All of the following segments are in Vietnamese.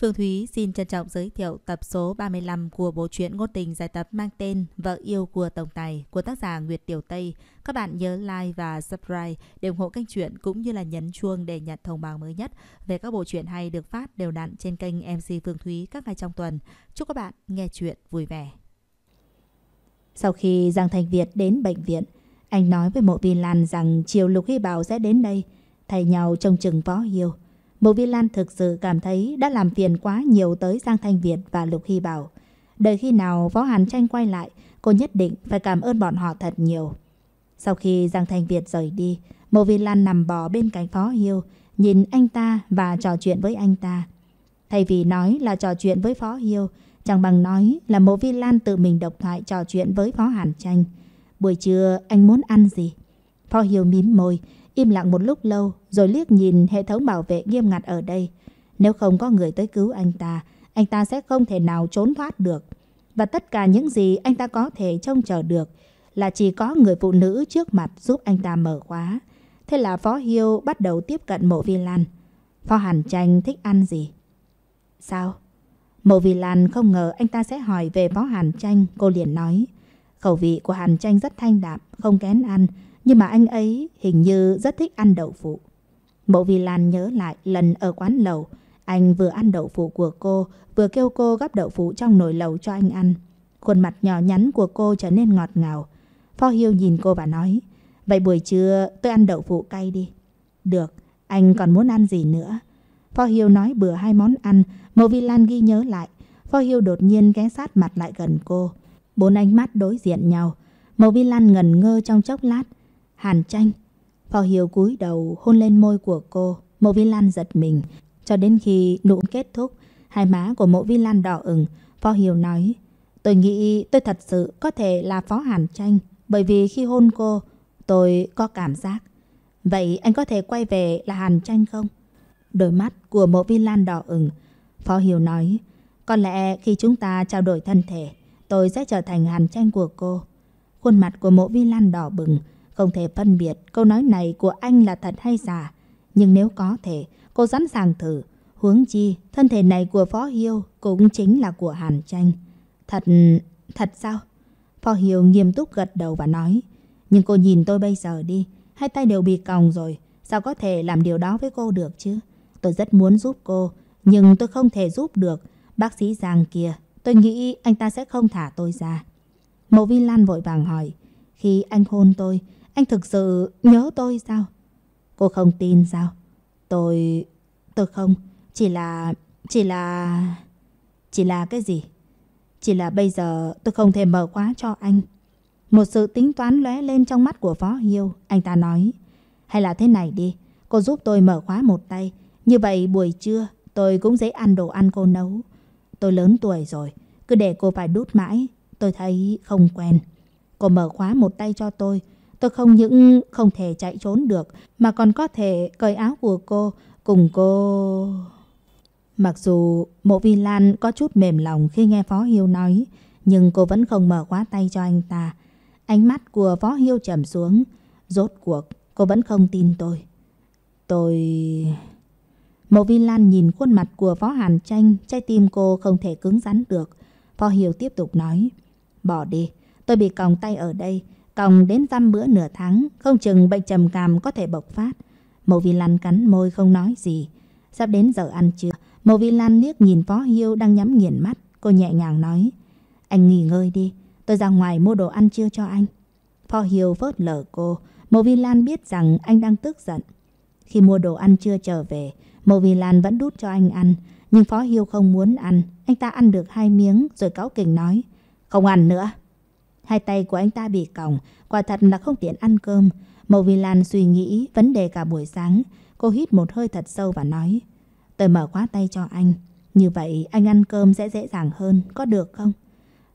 Phương Thúy xin trân trọng giới thiệu tập số 35 của bộ truyện ngôn tình giải tập mang tên Vợ yêu của Tổng Tài của tác giả Nguyệt Tiểu Tây. Các bạn nhớ like và subscribe để ủng hộ kênh truyện cũng như là nhấn chuông để nhận thông báo mới nhất về các bộ truyện hay được phát đều đặn trên kênh MC Phương Thúy các ngày trong tuần. Chúc các bạn nghe truyện vui vẻ. Sau khi Giang Thành Việt đến bệnh viện, anh nói với Mộ Vi Lan rằng chiều Lục Hy Bảo sẽ đến đây, thay nhau trông chừng Võ Hiêu. Mộ Vi Lan thực sự cảm thấy đã làm phiền quá nhiều tới Giang Thanh Việt và Lục Hy Bảo. Đợi khi nào Võ Hàn Tranh quay lại, cô nhất định phải cảm ơn bọn họ thật nhiều. Sau khi Giang Thanh Việt rời đi, Mộ Vi Lan nằm bò bên cạnh Phó Hiêu, nhìn anh ta và trò chuyện với anh ta. Thay vì nói là trò chuyện với Phó Hiêu, chẳng bằng nói là Mộ Vi Lan tự mình độc thoại trò chuyện với Phó Hàn Tranh. Buổi trưa anh muốn ăn gì? Phó Hiêu mím môi, Im lặng một lúc lâu rồi liếc nhìn hệ thống bảo vệ nghiêm ngặt ở đây. Nếu không có người tới cứu anh ta, anh ta sẽ không thể nào trốn thoát được. Và tất cả những gì anh ta có thể trông chờ được là chỉ có người phụ nữ trước mặt giúp anh ta mở khóa. Thế là Phó Hiêu bắt đầu tiếp cận mộ vi lan. Phó Hàn Tranh thích ăn gì? Sao? Mộ vi lan không ngờ anh ta sẽ hỏi về Phó Hàn Tranh, cô liền nói. Khẩu vị của Hàn Tranh rất thanh đạm, không kén ăn, nhưng mà anh ấy hình như rất thích ăn đậu phụ. Mộ Vi Lan nhớ lại lần ở quán lầu, anh vừa ăn đậu phụ của cô, vừa kêu cô gắp đậu phụ trong nồi lầu cho anh ăn. Khuôn mặt nhỏ nhắn của cô trở nên ngọt ngào. Phó Hiêu nhìn cô và nói, vậy buổi trưa tôi ăn đậu phụ cay đi. Được, anh còn muốn ăn gì nữa? Phó Hiêu nói bừa hai món ăn, Mộ Vi Lan ghi nhớ lại. Phó Hiêu đột nhiên ghé sát mặt lại gần cô. Bốn ánh mắt đối diện nhau. Mộ Vi Lan ngần ngơ trong chốc lát, Hàn tranh. Phò Hiếu cúi đầu hôn lên môi của cô. Mộ Vi Lan giật mình. Cho đến khi nụ kết thúc, hai má của mộ Vi Lan đỏ ửng. Phò Hiếu nói, tôi nghĩ tôi thật sự có thể là Phó Hàn tranh. Bởi vì khi hôn cô, tôi có cảm giác. Vậy anh có thể quay về là Hàn tranh không? Đôi mắt của mộ Vi Lan đỏ ửng. Phó Hiếu nói, có lẽ khi chúng ta trao đổi thân thể, tôi sẽ trở thành Hàn tranh của cô. Khuôn mặt của mộ Vi Lan đỏ bừng. Không thể phân biệt câu nói này của anh là thật hay giả. Nhưng nếu có thể, cô sẵn sàng thử. Huống chi, thân thể này của Phó Hiêu cũng chính là của Hàn Tranh. Thật... thật sao? Phó Hiêu nghiêm túc gật đầu và nói. Nhưng cô nhìn tôi bây giờ đi, hai tay đều bị còng rồi. Sao có thể làm điều đó với cô được chứ? Tôi rất muốn giúp cô, nhưng tôi không thể giúp được. Bác sĩ Giang kia, tôi nghĩ anh ta sẽ không thả tôi ra. Mộ Vi Lan vội vàng hỏi. Khi anh hôn tôi, anh thực sự nhớ tôi sao? Cô không tin sao? Tôi... tôi không. Chỉ là... chỉ là... Chỉ là cái gì? Chỉ là bây giờ tôi không thể mở khóa cho anh. Một sự tính toán lóe lên trong mắt của Phó Hiêu. Anh ta nói. Hay là thế này đi. Cô giúp tôi mở khóa một tay. Như vậy buổi trưa tôi cũng dễ ăn đồ ăn cô nấu. Tôi lớn tuổi rồi. Cứ để cô phải đút mãi. Tôi thấy không quen. Cô mở khóa một tay cho tôi. Tôi không những không thể chạy trốn được mà còn có thể cởi áo của cô cùng cô. Mặc dù mộ vi Lan có chút mềm lòng khi nghe Phó Hiếu nói nhưng cô vẫn không mở khóa tay cho anh ta. Ánh mắt của Phó Hiếu trầm xuống. Rốt cuộc cô vẫn không tin tôi. Tôi... Mộ Vi Lan nhìn khuôn mặt của Phó Hàn Tranh, trái tim cô không thể cứng rắn được. Phó Hiểu tiếp tục nói, bỏ đi, tôi bị còng tay ở đây, còn đến dăm bữa nửa tháng, không chừng bệnh trầm cảm có thể bộc phát. Mộ Vi Lan cắn môi không nói gì. Sắp đến giờ ăn trưa, Mộ Vi Lan liếc nhìn Phó hiu đang nhắm nghiền mắt, cô nhẹ nhàng nói: "Anh nghỉ ngơi đi, tôi ra ngoài mua đồ ăn trưa cho anh." Phó hiu phớt lờ cô, Mộ Vi Lan biết rằng anh đang tức giận. Khi mua đồ ăn trưa trở về, Mộ Vi Lan vẫn đút cho anh ăn, nhưng Phó hiu không muốn ăn, anh ta ăn được hai miếng rồi cáo kình nói: "Không ăn nữa." Hai tay của anh ta bị còng, quả thật là không tiện ăn cơm. Mậu Vi Lan suy nghĩ vấn đề cả buổi sáng. Cô hít một hơi thật sâu và nói. Tôi mở khóa tay cho anh. Như vậy anh ăn cơm sẽ dễ dàng hơn, có được không?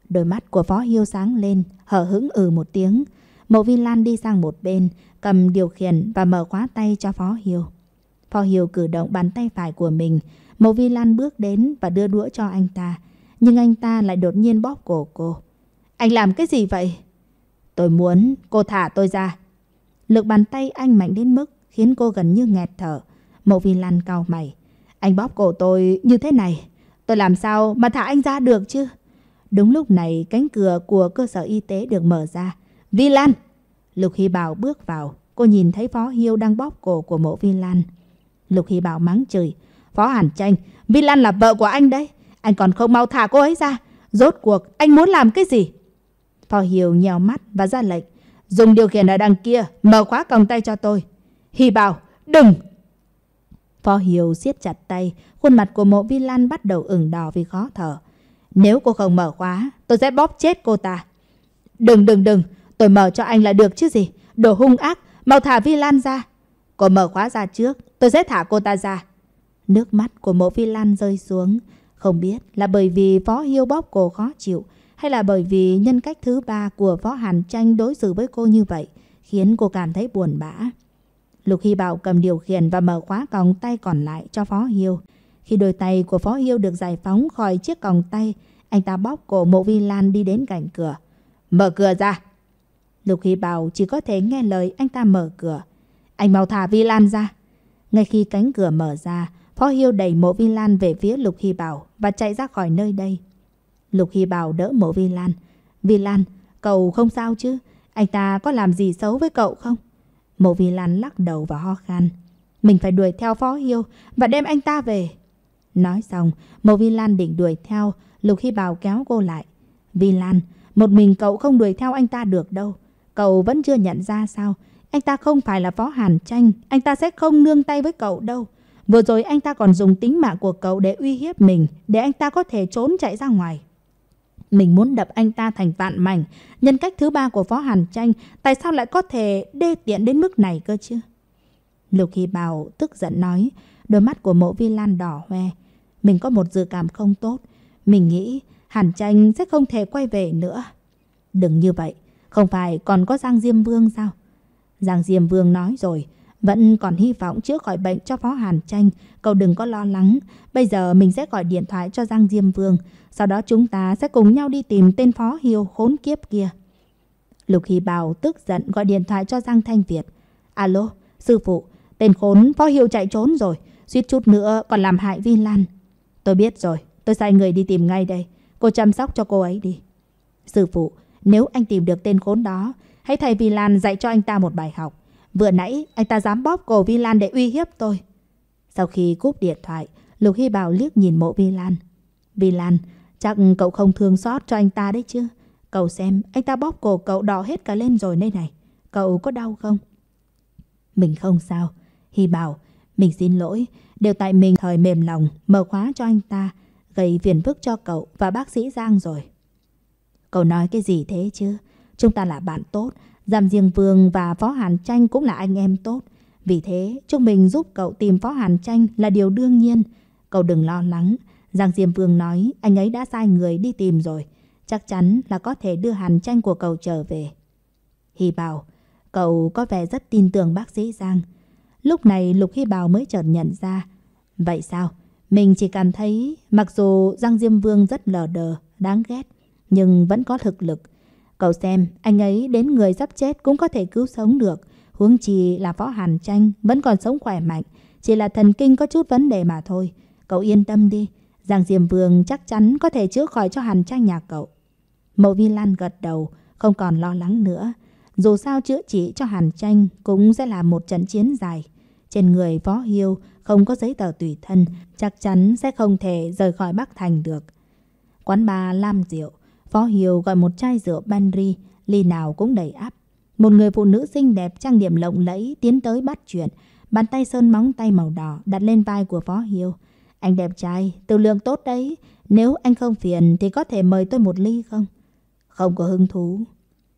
Đôi mắt của Phó Hiêu sáng lên, hở hững ừ một tiếng. Mậu Vi Lan đi sang một bên, cầm điều khiển và mở khóa tay cho Phó Hiêu. Phó Hiêu cử động bàn tay phải của mình. Mậu Vi Lan bước đến và đưa đũa cho anh ta. Nhưng anh ta lại đột nhiên bóp cổ cô. Anh làm cái gì vậy? Tôi muốn cô thả tôi ra. Lực bàn tay anh mạnh đến mức khiến cô gần như nghẹt thở. Mộ Vi Lan cau mày. Anh bóp cổ tôi như thế này. Tôi làm sao mà thả anh ra được chứ? Đúng lúc này cánh cửa của cơ sở y tế được mở ra. Vi Lan! Lục Hy Bảo bước vào. Cô nhìn thấy Phó Hiêu đang bóp cổ của mộ Vi Lan. Lục Hy Bảo mắng chửi. Phó Hàn Tranh, Vi Lan là vợ của anh đấy. Anh còn không mau thả cô ấy ra. Rốt cuộc anh muốn làm cái gì? Phò Hiểu nhèo mắt và ra lệnh. Dùng điều khiển ở đằng kia, mở khóa còng tay cho tôi. Hy bảo, đừng! Phò Hiểu siết chặt tay, khuôn mặt của mộ vi lan bắt đầu ửng đỏ vì khó thở. Nếu cô không mở khóa, tôi sẽ bóp chết cô ta. Đừng, đừng, đừng, tôi mở cho anh là được chứ gì. Đồ hung ác, mau thả vi lan ra. Cô mở khóa ra trước, tôi sẽ thả cô ta ra. Nước mắt của mộ Vi lan rơi xuống. Không biết là bởi vì phó hiêu bóp cổ khó chịu hay là bởi vì nhân cách thứ ba của Võ Hàn Tranh đối xử với cô như vậy khiến cô cảm thấy buồn bã. Lục Hy Bảo cầm điều khiển và mở khóa còng tay còn lại cho Phó Hiêu. Khi đôi tay của Phó Hiêu được giải phóng khỏi chiếc còng tay, anh ta bóp cổ Mộ Vi Lan đi đến cạnh cửa. Mở cửa ra! Lục Hy Bảo chỉ có thể nghe lời anh ta mở cửa. Anh mau thả Vi Lan ra! Ngay khi cánh cửa mở ra, Phó Hiêu đẩy Mộ Vi Lan về phía Lục Hy Bảo và chạy ra khỏi nơi đây. Lục Hy Bảo đỡ mộ Vi Lan. Vi Lan, cậu không sao chứ? Anh ta có làm gì xấu với cậu không? Mộ Vi Lan lắc đầu và ho khan. Mình phải đuổi theo Phó Hiêu và đem anh ta về. Nói xong, Mộ Vi Lan định đuổi theo, Lục Hy Bảo kéo cô lại. Vi Lan, một mình cậu không đuổi theo anh ta được đâu. Cậu vẫn chưa nhận ra sao? Anh ta không phải là Phó Hàn Tranh, anh ta sẽ không nương tay với cậu đâu. Vừa rồi anh ta còn dùng tính mạng của cậu để uy hiếp mình, để anh ta có thể trốn chạy ra ngoài. Mình muốn đập anh ta thành vạn mảnh. Nhân cách thứ ba của Phó Hàn Tranh, tại sao lại có thể đê tiện đến mức này cơ chứ? Lục Hy Bảo tức giận nói, đôi mắt của mộ vi lan đỏ hoe. Mình có một dự cảm không tốt. Mình nghĩ Hàn Tranh sẽ không thể quay về nữa. Đừng như vậy, không phải còn có Giang Diêm Vương sao? Giang Diêm Vương nói rồi, vẫn còn hy vọng chữa khỏi bệnh cho Phó Hàn Tranh, cậu đừng có lo lắng. Bây giờ mình sẽ gọi điện thoại cho Giang Diêm Vương, sau đó chúng ta sẽ cùng nhau đi tìm tên Phó Hiêu khốn kiếp kia. Lục Hy Bảo tức giận gọi điện thoại cho Giang Thanh Việt. Alo, sư phụ, tên khốn Phó Hiêu chạy trốn rồi, suýt chút nữa còn làm hại Vi Lan. Tôi biết rồi, tôi sai người đi tìm ngay đây, cô chăm sóc cho cô ấy đi. Sư phụ, nếu anh tìm được tên khốn đó, hãy thầy Vi Lan dạy cho anh ta một bài học. Vừa nãy anh ta dám bóp cổ Vi Lan để uy hiếp tôi. Sau khi cúp điện thoại, Lục Hy Bảo liếc nhìn mộ Vi Lan. Vi Lan, chắc cậu không thương xót cho anh ta đấy chứ. Cậu xem, anh ta bóp cổ cậu đỏ hết cả lên rồi đây này. Cậu có đau không? Mình không sao. Hy Bảo, mình xin lỗi. Đều tại mình thời mềm lòng, mở khóa cho anh ta. Gây phiền phức cho cậu và bác sĩ Giang rồi. Cậu nói cái gì thế chứ? Chúng ta là bạn tốt. Giam Diên Vương và Phó Hàn Tranh cũng là anh em tốt. Vì thế, chúng mình giúp cậu tìm Phó Hàn Tranh là điều đương nhiên. Cậu đừng lo lắng. Giang Diêm Vương nói anh ấy đã sai người đi tìm rồi. Chắc chắn là có thể đưa Hàn Tranh của cậu trở về. Hy Bảo, cậu có vẻ rất tin tưởng bác sĩ Giang. Lúc này Lục Hy Bảo mới chợt nhận ra. Vậy sao? Mình chỉ cảm thấy mặc dù Giang Diêm Vương rất lờ đờ, đáng ghét, nhưng vẫn có thực lực. Cậu xem, anh ấy đến người sắp chết cũng có thể cứu sống được. Huống chi là võ hàn tranh, vẫn còn sống khỏe mạnh. Chỉ là thần kinh có chút vấn đề mà thôi. Cậu yên tâm đi, Giang Diêm Vương chắc chắn có thể chữa khỏi cho hàn tranh nhà cậu. Mộ Vi Lan gật đầu, không còn lo lắng nữa. Dù sao chữa trị cho hàn tranh cũng sẽ là một trận chiến dài. Trên người võ hiêu không có giấy tờ tùy thân, chắc chắn sẽ không thể rời khỏi Bắc Thành được. Quán bà Lam Diệu Phó Hiểu gọi một chai rượu Banri, ly nào cũng đầy áp. Một người phụ nữ xinh đẹp trang điểm lộng lẫy tiến tới bắt chuyện, bàn tay sơn móng tay màu đỏ đặt lên vai của Phó Hiểu. Anh đẹp trai, tự lượng tốt đấy, nếu anh không phiền thì có thể mời tôi một ly không? Không có hứng thú.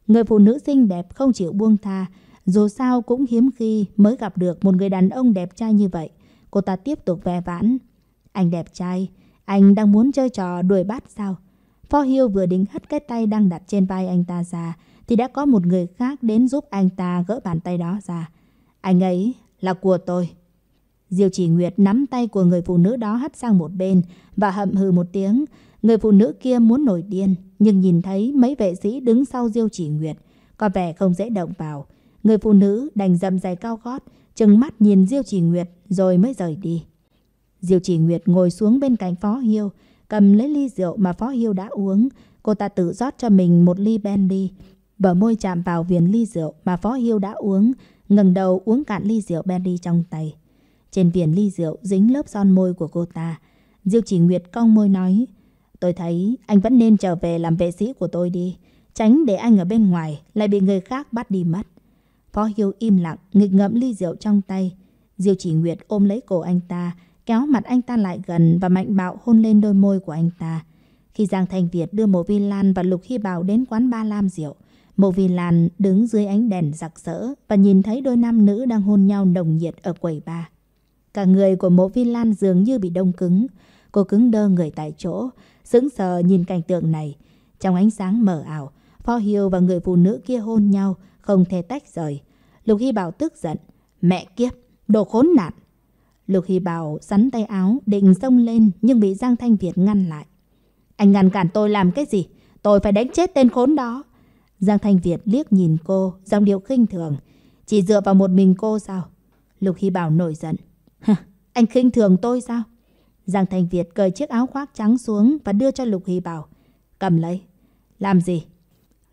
Người phụ nữ xinh đẹp không chịu buông tha, dù sao cũng hiếm khi mới gặp được một người đàn ông đẹp trai như vậy. Cô ta tiếp tục vẻ vãn. Anh đẹp trai, anh đang muốn chơi trò đuổi bắt sao? Phó Hiêu vừa định hất cái tay đang đặt trên vai anh ta ra, thì đã có một người khác đến giúp anh ta gỡ bàn tay đó ra. Anh ấy là của tôi. Diêu Chỉ Nguyệt nắm tay của người phụ nữ đó hất sang một bên và hậm hừ một tiếng. Người phụ nữ kia muốn nổi điên, nhưng nhìn thấy mấy vệ sĩ đứng sau Diêu Chỉ Nguyệt, có vẻ không dễ động vào. Người phụ nữ đành dậm giày cao gót, chừng mắt nhìn Diêu Chỉ Nguyệt rồi mới rời đi. Diêu Chỉ Nguyệt ngồi xuống bên cạnh Phó Hiêu, cầm lấy ly rượu mà Phó Hiêu đã uống. Cô ta tự rót cho mình một ly Benly. Bờ môi chạm vào viền ly rượu mà Phó Hiêu đã uống, ngẩng đầu uống cạn ly rượu Benly trong tay. Trên viền ly rượu dính lớp son môi của cô ta. Diêu chỉ Nguyệt cong môi nói, tôi thấy anh vẫn nên trở về làm vệ sĩ của tôi đi, tránh để anh ở bên ngoài lại bị người khác bắt đi mất. Phó Hiêu im lặng, nghịch ngẫm ly rượu trong tay. Diêu chỉ Nguyệt ôm lấy cổ anh ta, kéo mặt anh ta lại gần và mạnh bạo hôn lên đôi môi của anh ta. Khi Giang Thành Việt đưa Mộ Vi Lan và Lục Hy Bảo đến quán ba Lam rượu, Mộ Vi Lan đứng dưới ánh đèn rực rỡ và nhìn thấy đôi nam nữ đang hôn nhau nồng nhiệt ở quầy ba. Cả người của Mộ Vi Lan dường như bị đông cứng, cô cứng đơ người tại chỗ, sững sờ nhìn cảnh tượng này. Trong ánh sáng mờ ảo, Phó Hiêu và người phụ nữ kia hôn nhau, không thể tách rời. Lục Hy Bảo tức giận, mẹ kiếp, đồ khốn nạn. Lục Hy Bảo sắn tay áo định xông lên nhưng bị Giang Thanh Việt ngăn lại. Anh ngăn cản tôi làm cái gì? Tôi phải đánh chết tên khốn đó. Giang Thanh Việt liếc nhìn cô, giọng điệu khinh thường. Chỉ dựa vào một mình cô sao? Lục Hy Bảo nổi giận. anh khinh thường tôi sao? Giang Thanh Việt cởi chiếc áo khoác trắng xuống và đưa cho Lục Hy Bảo. Cầm lấy. Làm gì?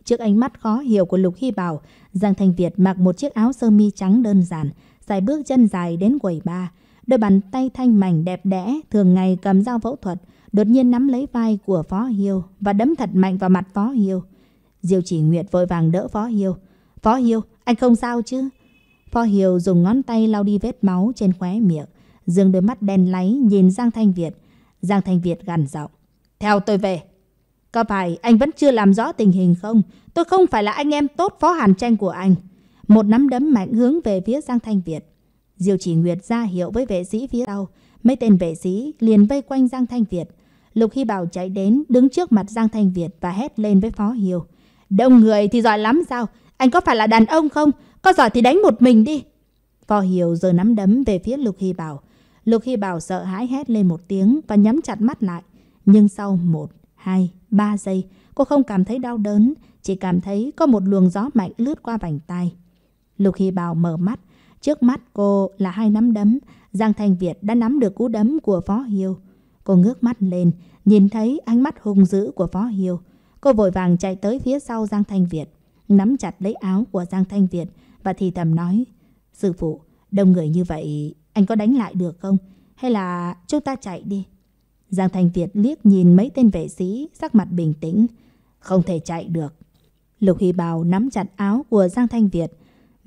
Trước ánh mắt khó hiểu của Lục Hy Bảo, Giang Thanh Việt mặc một chiếc áo sơ mi trắng đơn giản, dài bước chân dài đến quầy bar. Đôi bàn tay thanh mảnh đẹp đẽ, thường ngày cầm dao phẫu thuật, đột nhiên nắm lấy vai của Phó Hiêu và đấm thật mạnh vào mặt Phó Hiêu. Diêu Chỉ Nguyệt vội vàng đỡ Phó Hiêu. "Phó Hiêu, anh không sao chứ?" Phó Hiêu dùng ngón tay lau đi vết máu trên khóe miệng, dương đôi mắt đen láy nhìn Giang Thanh Việt. Giang Thanh Việt gằn giọng, "Theo tôi về." "Có phải anh vẫn chưa làm rõ tình hình không? Tôi không phải là anh em tốt Phó Hàn Tranh của anh." Một nắm đấm mạnh hướng về phía Giang Thanh Việt. Diêu Chỉ Nguyệt ra hiệu với vệ sĩ phía sau, mấy tên vệ sĩ liền vây quanh Giang Thanh Việt. Lục Hy Bảo chạy đến, đứng trước mặt Giang Thanh Việt và hét lên với Phó Hiểu. Đông người thì giỏi lắm sao? Anh có phải là đàn ông không? Có giỏi thì đánh một mình đi. Phó Hiểu giờ nắm đấm về phía Lục Hy Bảo. Lục Hy Bảo sợ hãi hét lên một tiếng và nhắm chặt mắt lại. Nhưng sau một, hai, ba giây, cô không cảm thấy đau đớn, chỉ cảm thấy có một luồng gió mạnh lướt qua vành tay. Lục Hy Bảo mở mắt, Trước mắt cô là hai nắm đấm, Giang thanh Việt đã nắm được cú đấm của Phó Hiêu. Cô ngước mắt lên, nhìn thấy ánh mắt hung dữ của Phó Hiêu. Cô vội vàng chạy tới phía sau Giang Thanh Việt, nắm chặt lấy áo của Giang Thanh Việt và thì thầm nói. Sư phụ, đông người như vậy, anh có đánh lại được không? Hay là chúng ta chạy đi? Giang Thanh Việt liếc nhìn mấy tên vệ sĩ, sắc mặt bình tĩnh. Không thể chạy được. Lục Hy Bào nắm chặt áo của Giang Thanh Việt,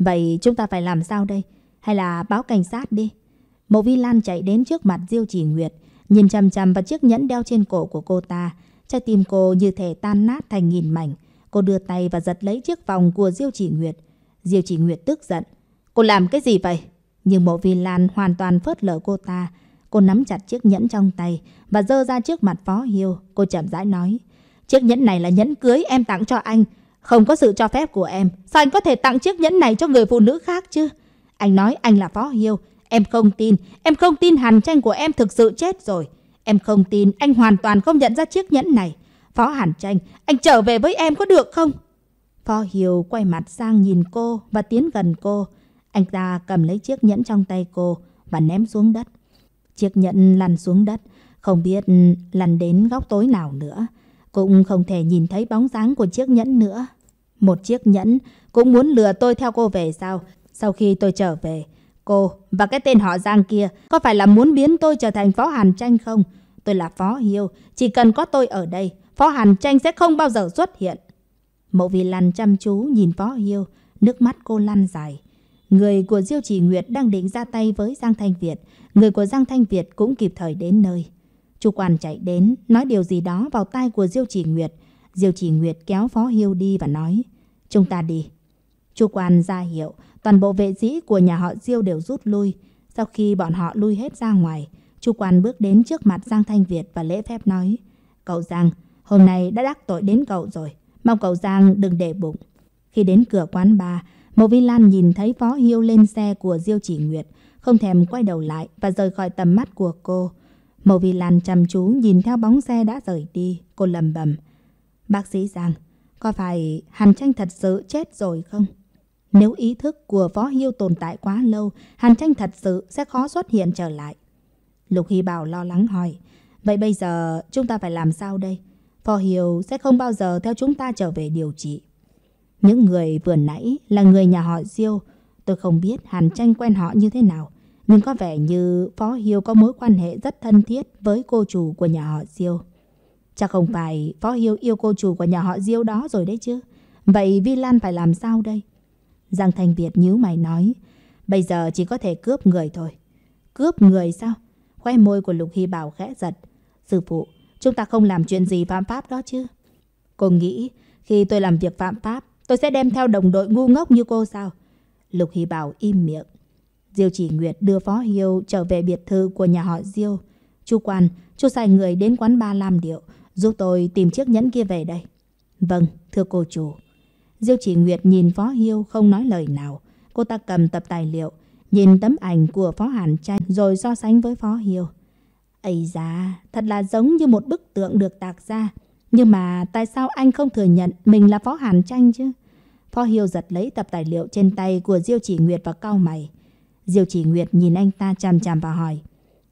Vậy chúng ta phải làm sao đây? Hay là báo cảnh sát đi? Mộ Vi Lan chạy đến trước mặt Diêu Chỉ Nguyệt, nhìn chằm chằm vào chiếc nhẫn đeo trên cổ của cô ta. Trái tim cô như thể tan nát thành nghìn mảnh. Cô đưa tay và giật lấy chiếc vòng của Diêu Chỉ Nguyệt. Diêu Chỉ Nguyệt tức giận. Cô làm cái gì vậy? Nhưng mộ Vi Lan hoàn toàn phớt lờ cô ta. Cô nắm chặt chiếc nhẫn trong tay và dơ ra trước mặt Phó Hiêu. Cô chậm rãi nói. Chiếc nhẫn này là nhẫn cưới em tặng cho anh. Không có sự cho phép của em, sao anh có thể tặng chiếc nhẫn này cho người phụ nữ khác chứ? Anh nói anh là phó hiêu. Em không tin, em không tin hàn tranh của em thực sự chết rồi. Em không tin, anh hoàn toàn không nhận ra chiếc nhẫn này. Phó hàn tranh, anh trở về với em có được không? Phó hiêu quay mặt sang nhìn cô và tiến gần cô. Anh ta cầm lấy chiếc nhẫn trong tay cô và ném xuống đất. Chiếc nhẫn lăn xuống đất, không biết lăn đến góc tối nào nữa. Cũng không thể nhìn thấy bóng dáng của chiếc nhẫn nữa một chiếc nhẫn, cũng muốn lừa tôi theo cô về sao? Sau khi tôi trở về, cô và cái tên họ Giang kia có phải là muốn biến tôi trở thành Phó Hàn Tranh không? Tôi là Phó Hiêu, chỉ cần có tôi ở đây, Phó Hàn Tranh sẽ không bao giờ xuất hiện. Mộ Vi Lan chăm chú nhìn Phó Hiêu, nước mắt cô lăn dài. Người của Diêu Chỉ Nguyệt đang định ra tay với Giang Thanh Việt, người của Giang Thanh Việt cũng kịp thời đến nơi. Chu Quan chạy đến, nói điều gì đó vào tai của Diêu Chỉ Nguyệt. Diêu Chỉ Nguyệt kéo Phó Hiêu đi và nói: Chúng ta đi. Chu quan ra hiệu, toàn bộ vệ sĩ của nhà họ Diêu đều rút lui. Sau khi bọn họ lui hết ra ngoài, Chu quan bước đến trước mặt Giang Thanh Việt và lễ phép nói: "Cậu Giang, hôm nay đã đắc tội đến cậu rồi, mong cậu Giang đừng để bụng." Khi đến cửa quán bà, Mộ Vi Lan nhìn thấy Phó Hiêu lên xe của Diêu Chỉ Nguyệt, không thèm quay đầu lại và rời khỏi tầm mắt của cô. Mộ Vi Lan chăm chú nhìn theo bóng xe đã rời đi, cô lầm bầm. Bác sĩ Giang, có phải Hàn Tranh thật sự chết rồi không? Nếu ý thức của Võ Hiêu tồn tại quá lâu, Hàn Tranh thật sự sẽ khó xuất hiện trở lại. Lục Hy Bảo lo lắng hỏi, vậy bây giờ chúng ta phải làm sao đây? Võ Hiêu sẽ không bao giờ theo chúng ta trở về điều trị. Những người vừa nãy là người nhà họ Diêu, tôi không biết Hàn Tranh quen họ như thế nào, nhưng có vẻ như Phó Hiêu có mối quan hệ rất thân thiết với cô chủ của nhà họ Diêu. Chắc không ừ. phải phó Hiếu yêu cô chủ của nhà họ Diêu đó rồi đấy chứ. Vậy Vi Lan phải làm sao đây? Giang Thanh Việt nhíu mày nói. Bây giờ chỉ có thể cướp người thôi. Cướp người sao? Khoe môi của Lục Hy Bảo khẽ giật. Sư phụ, chúng ta không làm chuyện gì phạm pháp đó chứ. Cô nghĩ khi tôi làm việc phạm pháp, tôi sẽ đem theo đồng đội ngu ngốc như cô sao? Lục Hy Bảo im miệng. Diêu chỉ Nguyệt đưa Phó hiếu trở về biệt thự của nhà họ Diêu. Chu Quan, chu sai người đến quán ba làm điệu Giúp tôi tìm chiếc nhẫn kia về đây. Vâng, thưa cô chủ. Diêu chỉ Nguyệt nhìn Phó Hiêu không nói lời nào. Cô ta cầm tập tài liệu, nhìn tấm ảnh của Phó Hàn Tranh rồi so sánh với Phó Hiêu. Ây da, thật là giống như một bức tượng được tạc ra. Nhưng mà tại sao anh không thừa nhận mình là Phó Hàn Tranh chứ? Phó Hiêu giật lấy tập tài liệu trên tay của Diêu Chỉ Nguyệt và cau mày. Diêu Chỉ Nguyệt nhìn anh ta chằm chằm và hỏi.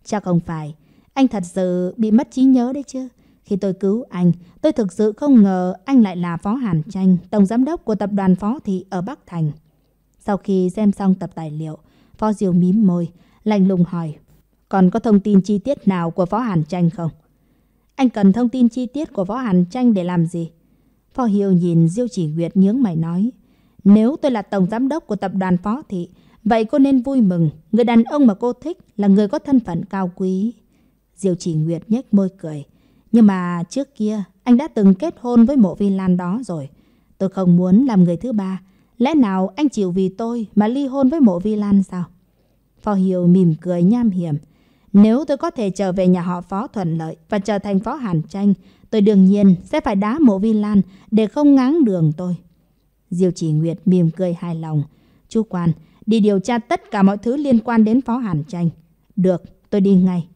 Chắc không phải, anh thật sự bị mất trí nhớ đấy chứ? Khi tôi cứu anh, tôi thực sự không ngờ anh lại là Phó Hàn Tranh, Tổng Giám đốc của Tập đoàn Phó Thị ở Bắc Thành. Sau khi xem xong tập tài liệu, Phó Diều mím môi, lạnh lùng hỏi, còn có thông tin chi tiết nào của Phó Hàn Tranh không? Anh cần thông tin chi tiết của Phó Hàn Tranh để làm gì? Phó Hiếu nhìn Diêu Chỉ Nguyệt nhướng mày nói, nếu tôi là Tổng Giám đốc của Tập đoàn Phó Thị, vậy cô nên vui mừng, người đàn ông mà cô thích là người có thân phận cao quý. Diêu Chỉ Nguyệt nhếch môi cười, nhưng mà trước kia anh đã từng kết hôn với mộ vi lan đó rồi. Tôi không muốn làm người thứ ba. Lẽ nào anh chịu vì tôi mà ly hôn với mộ vi lan sao? Phò Hiểu mỉm cười nham hiểm. Nếu tôi có thể trở về nhà họ phó thuận lợi và trở thành phó hàn tranh, tôi đương nhiên sẽ phải đá mộ vi lan để không ngáng đường tôi. Diêu chỉ Nguyệt mỉm cười hài lòng. Chú quan, đi điều tra tất cả mọi thứ liên quan đến phó hàn tranh. Được, tôi đi ngay.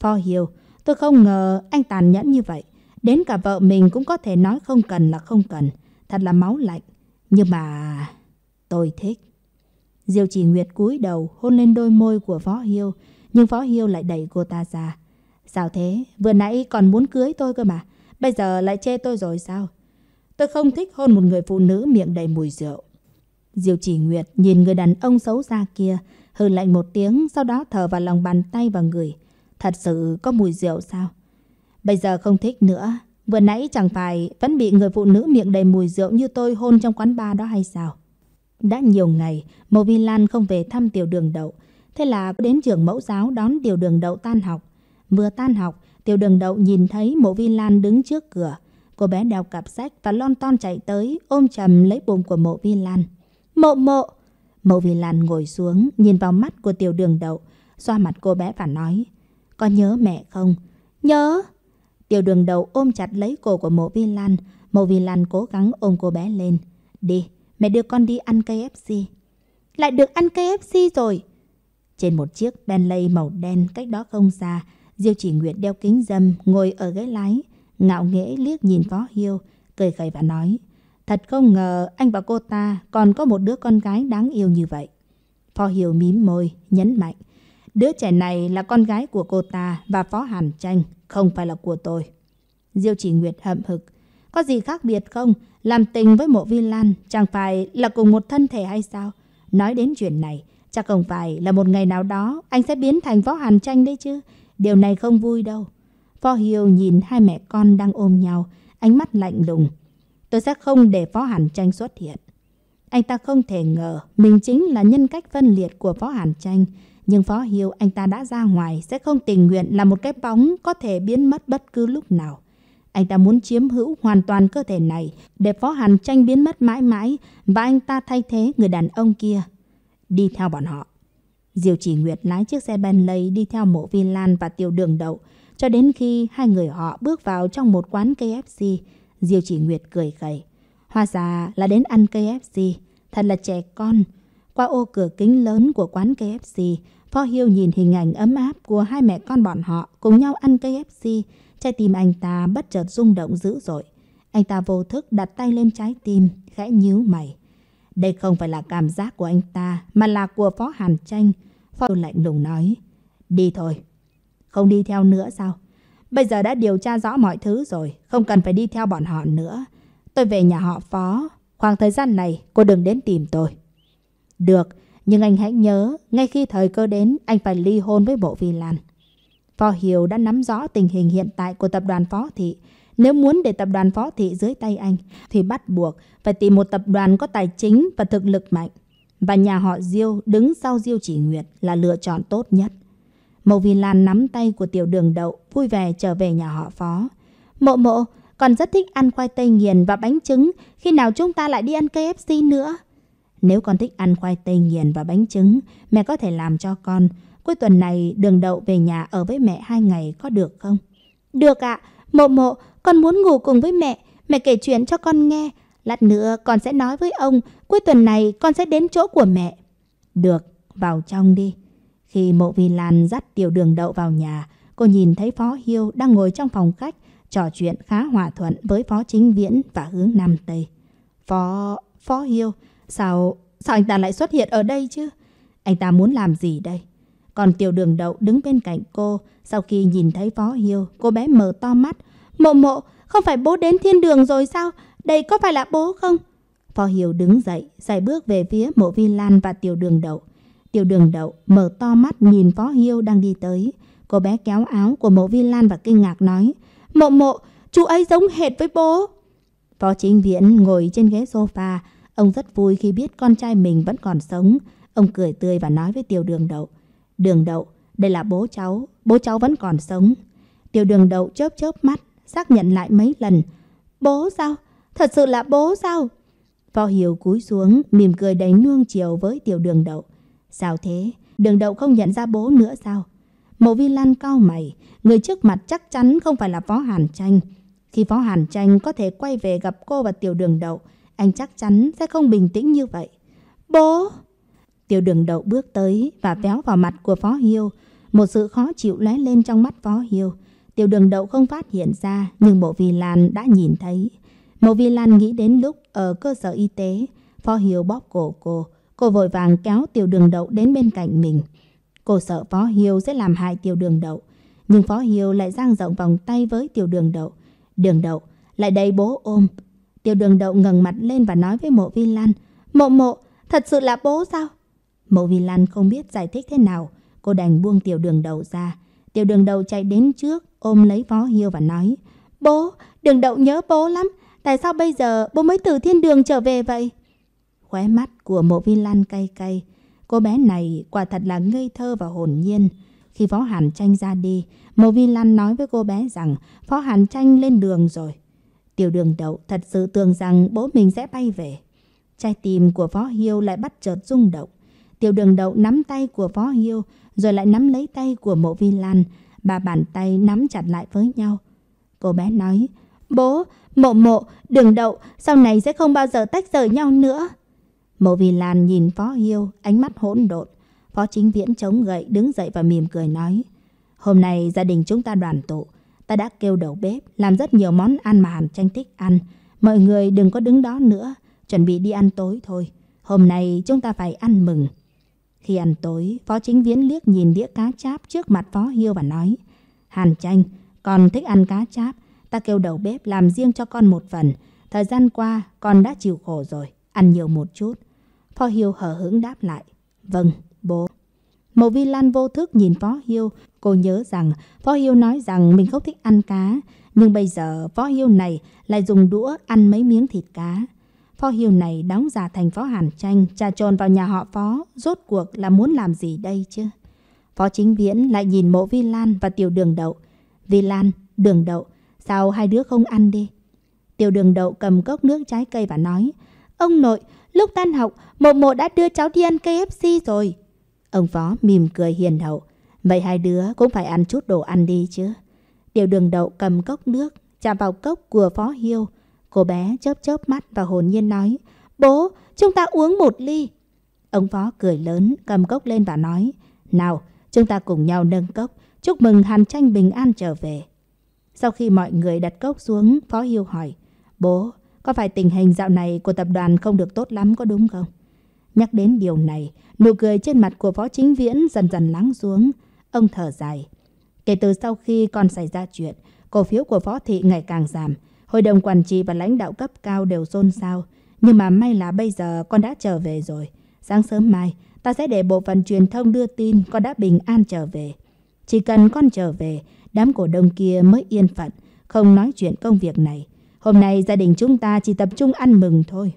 Phò Hiểu Tôi không ngờ anh tàn nhẫn như vậy. Đến cả vợ mình cũng có thể nói không cần là không cần. Thật là máu lạnh. Nhưng mà... Tôi thích. Diêu chỉ Nguyệt cúi đầu hôn lên đôi môi của Võ Hiêu. Nhưng Võ Hiêu lại đẩy cô ta ra. Sao thế? Vừa nãy còn muốn cưới tôi cơ mà. Bây giờ lại chê tôi rồi sao? Tôi không thích hôn một người phụ nữ miệng đầy mùi rượu. Diêu chỉ Nguyệt nhìn người đàn ông xấu xa kia, hừ lạnh một tiếng, sau đó thở vào lòng bàn tay và người. Thật sự có mùi rượu sao? Bây giờ không thích nữa. Vừa nãy chẳng phải vẫn bị người phụ nữ miệng đầy mùi rượu như tôi hôn trong quán bar đó hay sao? Đã nhiều ngày, Mộ Vi Lan không về thăm tiểu đường đậu. Thế là đến trường mẫu giáo đón tiểu đường đậu tan học. Vừa tan học, tiểu đường đậu nhìn thấy Mộ Vi Lan đứng trước cửa. Cô bé đeo cặp sách và lon ton chạy tới, ôm chầm lấy bụng của Mộ Vi Lan. Mộ mộ! Mộ Vi Lan ngồi xuống, nhìn vào mắt của tiểu đường đậu, xoa mặt cô bé và nói. Con nhớ mẹ không? Nhớ! Tiểu đường đầu ôm chặt lấy cổ của mộ vi lan. Mộ vi lan cố gắng ôm cô bé lên. Đi, mẹ đưa con đi ăn KFC. Lại được ăn KFC rồi. Trên một chiếc Bentley màu đen cách đó không xa, Diêu chỉ nguyện đeo kính dâm ngồi ở ghế lái, ngạo nghễ liếc nhìn phó hiêu, cười khẩy và nói. Thật không ngờ anh và cô ta còn có một đứa con gái đáng yêu như vậy. Phó hiêu mím môi, nhấn mạnh. Đứa trẻ này là con gái của cô ta và Phó Hàn Tranh, không phải là của tôi. Diêu Chỉ Nguyệt hậm hực. Có gì khác biệt không? Làm tình với mộ vi lan chẳng phải là cùng một thân thể hay sao? Nói đến chuyện này, chắc không phải là một ngày nào đó anh sẽ biến thành Phó Hàn Tranh đấy chứ. Điều này không vui đâu. Phó Hiêu nhìn hai mẹ con đang ôm nhau, ánh mắt lạnh lùng. Tôi sẽ không để Phó Hàn Tranh xuất hiện. Anh ta không thể ngờ mình chính là nhân cách phân liệt của Phó Hàn Tranh. Nhưng Phó Hiếu anh ta đã ra ngoài sẽ không tình nguyện là một cái bóng có thể biến mất bất cứ lúc nào. Anh ta muốn chiếm hữu hoàn toàn cơ thể này để Phó Hàn Tranh biến mất mãi mãi và anh ta thay thế người đàn ông kia. Đi theo bọn họ. Diều Chỉ Nguyệt lái chiếc xe ben Bentley đi theo mộ vi lan và tiểu đường đậu cho đến khi hai người họ bước vào trong một quán KFC. Diều Chỉ Nguyệt cười khẩy. Hoa già là đến ăn KFC. Thật là trẻ con. Qua ô cửa kính lớn của quán KFC, Phó Hiêu nhìn hình ảnh ấm áp của hai mẹ con bọn họ cùng nhau ăn KFC. Trái tim anh ta bất chợt rung động dữ dội. Anh ta vô thức đặt tay lên trái tim, khẽ nhíu mày. Đây không phải là cảm giác của anh ta, mà là của Phó Hàn Tranh. Phó Hiêu lạnh lùng nói. Đi thôi. Không đi theo nữa sao? Bây giờ đã điều tra rõ mọi thứ rồi, không cần phải đi theo bọn họ nữa. Tôi về nhà họ Phó. Khoảng thời gian này, cô đừng đến tìm tôi. Được, nhưng anh hãy nhớ, ngay khi thời cơ đến, anh phải ly hôn với bộ Vi Lan. Phó Hiểu đã nắm rõ tình hình hiện tại của tập đoàn Phó Thị. Nếu muốn để tập đoàn Phó Thị dưới tay anh, thì bắt buộc phải tìm một tập đoàn có tài chính và thực lực mạnh. Và nhà họ Diêu đứng sau Diêu Chỉ Nguyệt là lựa chọn tốt nhất. Mộ Vi Lan nắm tay của tiểu đường đậu, vui vẻ trở về nhà họ Phó. Mộ mộ, còn rất thích ăn khoai tây nghiền và bánh trứng. Khi nào chúng ta lại đi ăn KFC nữa? Nếu con thích ăn khoai tây nghiền và bánh trứng, mẹ có thể làm cho con. Cuối tuần này đường đậu về nhà ở với mẹ hai ngày có được không? Được ạ, à, mộ mộ, con muốn ngủ cùng với mẹ. Mẹ kể chuyện cho con nghe. Lát nữa con sẽ nói với ông, cuối tuần này con sẽ đến chỗ của mẹ. Được, vào trong đi. Khi mộ vi lan dắt tiểu đường đậu vào nhà, cô nhìn thấy phó hiêu đang ngồi trong phòng khách, trò chuyện khá hòa thuận với phó chính viễn và hướng Nam Tây. Phó... phó hiêu... Sao, sao anh ta lại xuất hiện ở đây chứ? Anh ta muốn làm gì đây? Còn tiểu đường đậu đứng bên cạnh cô, sau khi nhìn thấy Phó Hiêu, cô bé mở to mắt. Mộ mộ, không phải bố đến thiên đường rồi sao? Đây có phải là bố không? Phó Hiêu đứng dậy, dài bước về phía mộ vi lan và tiểu đường đậu. Tiểu đường đậu mở to mắt nhìn Phó Hiêu đang đi tới. Cô bé kéo áo của mộ vi lan và kinh ngạc nói. Mộ mộ, chú ấy giống hệt với bố. Phó chính viễn ngồi trên ghế sofa, Ông rất vui khi biết con trai mình vẫn còn sống. Ông cười tươi và nói với Tiểu Đường Đậu. Đường Đậu, đây là bố cháu. Bố cháu vẫn còn sống. Tiểu Đường Đậu chớp chớp mắt, xác nhận lại mấy lần. Bố sao? Thật sự là bố sao? Phó Hiểu cúi xuống, mỉm cười đánh nuông chiều với Tiểu Đường Đậu. Sao thế? Đường Đậu không nhận ra bố nữa sao? Mộ Vi Lan cao mày, người trước mặt chắc chắn không phải là Phó Hàn Tranh. Khi Phó Hàn Tranh có thể quay về gặp cô và Tiểu Đường Đậu, anh chắc chắn sẽ không bình tĩnh như vậy. Bố! tiểu đường đậu bước tới và véo vào mặt của Phó Hiêu. Một sự khó chịu lóe lên trong mắt Phó Hiêu. tiểu đường đậu không phát hiện ra nhưng Mộ vi Lan đã nhìn thấy. Mộ Vi Lan nghĩ đến lúc ở cơ sở y tế, Phó hiêu bóp cổ cô. Cô vội vàng kéo tiểu đường đậu đến bên cạnh mình. Cô sợ Phó hiêu sẽ làm hại tiểu đường đậu. Nhưng Phó hiêu lại giang rộng vòng tay với tiểu đường đậu. Đường đậu lại đây bố ôm. Tiêu đường đậu ngẩng mặt lên và nói với mộ vi lan. Mộ mộ, thật sự là bố sao? Mộ vi lan không biết giải thích thế nào. Cô đành buông tiểu đường đậu ra. Tiểu đường đậu chạy đến trước, ôm lấy vó hiêu và nói. Bố, đường đậu nhớ bố lắm. Tại sao bây giờ bố mới từ thiên đường trở về vậy? Khóe mắt của mộ vi lan cay cay. Cô bé này quả thật là ngây thơ và hồn nhiên. Khi Phó Hàn Tranh ra đi, Mộ Vi Lan nói với cô bé rằng Phó Hàn Tranh lên đường rồi. Tiểu đường đậu thật sự tưởng rằng bố mình sẽ bay về. Trái tim của Phó Hiêu lại bắt chợt rung động. Tiểu đường đậu nắm tay của Phó Hiêu rồi lại nắm lấy tay của mộ vi lan. Bà bàn tay nắm chặt lại với nhau. Cô bé nói, bố, mộ mộ, đường đậu, sau này sẽ không bao giờ tách rời nhau nữa. Mộ vi lan nhìn Phó Hiêu, ánh mắt hỗn độn. Phó chính viễn chống gậy đứng dậy và mỉm cười nói. Hôm nay gia đình chúng ta đoàn tụ. Ta đã kêu đầu bếp làm rất nhiều món ăn mà Hàn Tranh thích ăn. Mọi người đừng có đứng đó nữa, chuẩn bị đi ăn tối thôi. Hôm nay chúng ta phải ăn mừng. Khi ăn tối, Phó Chính Viễn liếc nhìn đĩa cá cháp trước mặt Phó Hiêu và nói Hàn Tranh, con thích ăn cá cháp. Ta kêu đầu bếp làm riêng cho con một phần. Thời gian qua, con đã chịu khổ rồi. Ăn nhiều một chút. Phó Hiêu hở hững đáp lại. Vâng, bố. Mộ Vi Lan vô thức nhìn Phó Hiêu, cô nhớ rằng Phó Hiêu nói rằng mình không thích ăn cá, nhưng bây giờ Phó Hiêu này lại dùng đũa ăn mấy miếng thịt cá. Phó Hiêu này đóng giả thành Phó Hàn Tranh, trà trồn vào nhà họ Phó, rốt cuộc là muốn làm gì đây chứ? Phó Chính Viễn lại nhìn Mộ Vi Lan và Tiểu Đường Đậu. Vi Lan, Đường Đậu, sao hai đứa không ăn đi? Tiểu Đường Đậu cầm cốc nước trái cây và nói, Ông nội, lúc tan học, mộ mộ đã đưa cháu đi ăn KFC rồi. Ông Phó mỉm cười hiền hậu. vậy hai đứa cũng phải ăn chút đồ ăn đi chứ. tiểu đường đậu cầm cốc nước, chạm vào cốc của Phó Hiêu. Cô bé chớp chớp mắt và hồn nhiên nói, Bố, chúng ta uống một ly. Ông Phó cười lớn, cầm cốc lên và nói, Nào, chúng ta cùng nhau nâng cốc, chúc mừng Hàn Tranh bình an trở về. Sau khi mọi người đặt cốc xuống, Phó Hiêu hỏi, Bố, có phải tình hình dạo này của tập đoàn không được tốt lắm có đúng không? Nhắc đến điều này, nụ cười trên mặt của Võ Chính Viễn dần dần lắng xuống. Ông thở dài. Kể từ sau khi con xảy ra chuyện, cổ phiếu của Võ Thị ngày càng giảm. Hội đồng quản trị và lãnh đạo cấp cao đều xôn xao. Nhưng mà may là bây giờ con đã trở về rồi. Sáng sớm mai, ta sẽ để bộ phận truyền thông đưa tin con đã bình an trở về. Chỉ cần con trở về, đám cổ đông kia mới yên phận, không nói chuyện công việc này. Hôm nay gia đình chúng ta chỉ tập trung ăn mừng thôi.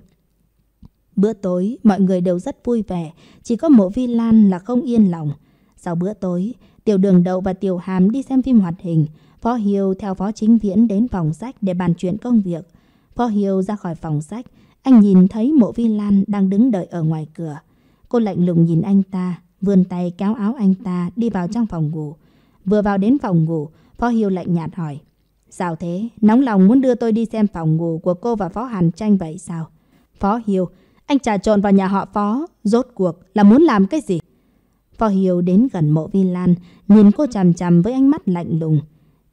Bữa tối, mọi người đều rất vui vẻ, chỉ có mộ vi Lan là không yên lòng. Sau bữa tối, tiểu đường đậu và tiểu hàm đi xem phim hoạt hình. Phó Hiếu theo phó chính viễn đến phòng sách để bàn chuyện công việc. Phó Hiếu ra khỏi phòng sách, anh nhìn thấy mộ vi Lan đang đứng đợi ở ngoài cửa. Cô lạnh lùng nhìn anh ta, vươn tay kéo áo anh ta đi vào trong phòng ngủ. Vừa vào đến phòng ngủ, Phó Hiếu lạnh nhạt hỏi. Sao thế? Nóng lòng muốn đưa tôi đi xem phòng ngủ của cô và Phó Hàn Tranh vậy sao? Phó Hiếu anh trà trộn vào nhà họ phó, rốt cuộc là muốn làm cái gì? Phó Hiếu đến gần mộ Vi Lan, nhìn cô chằm chằm với ánh mắt lạnh lùng.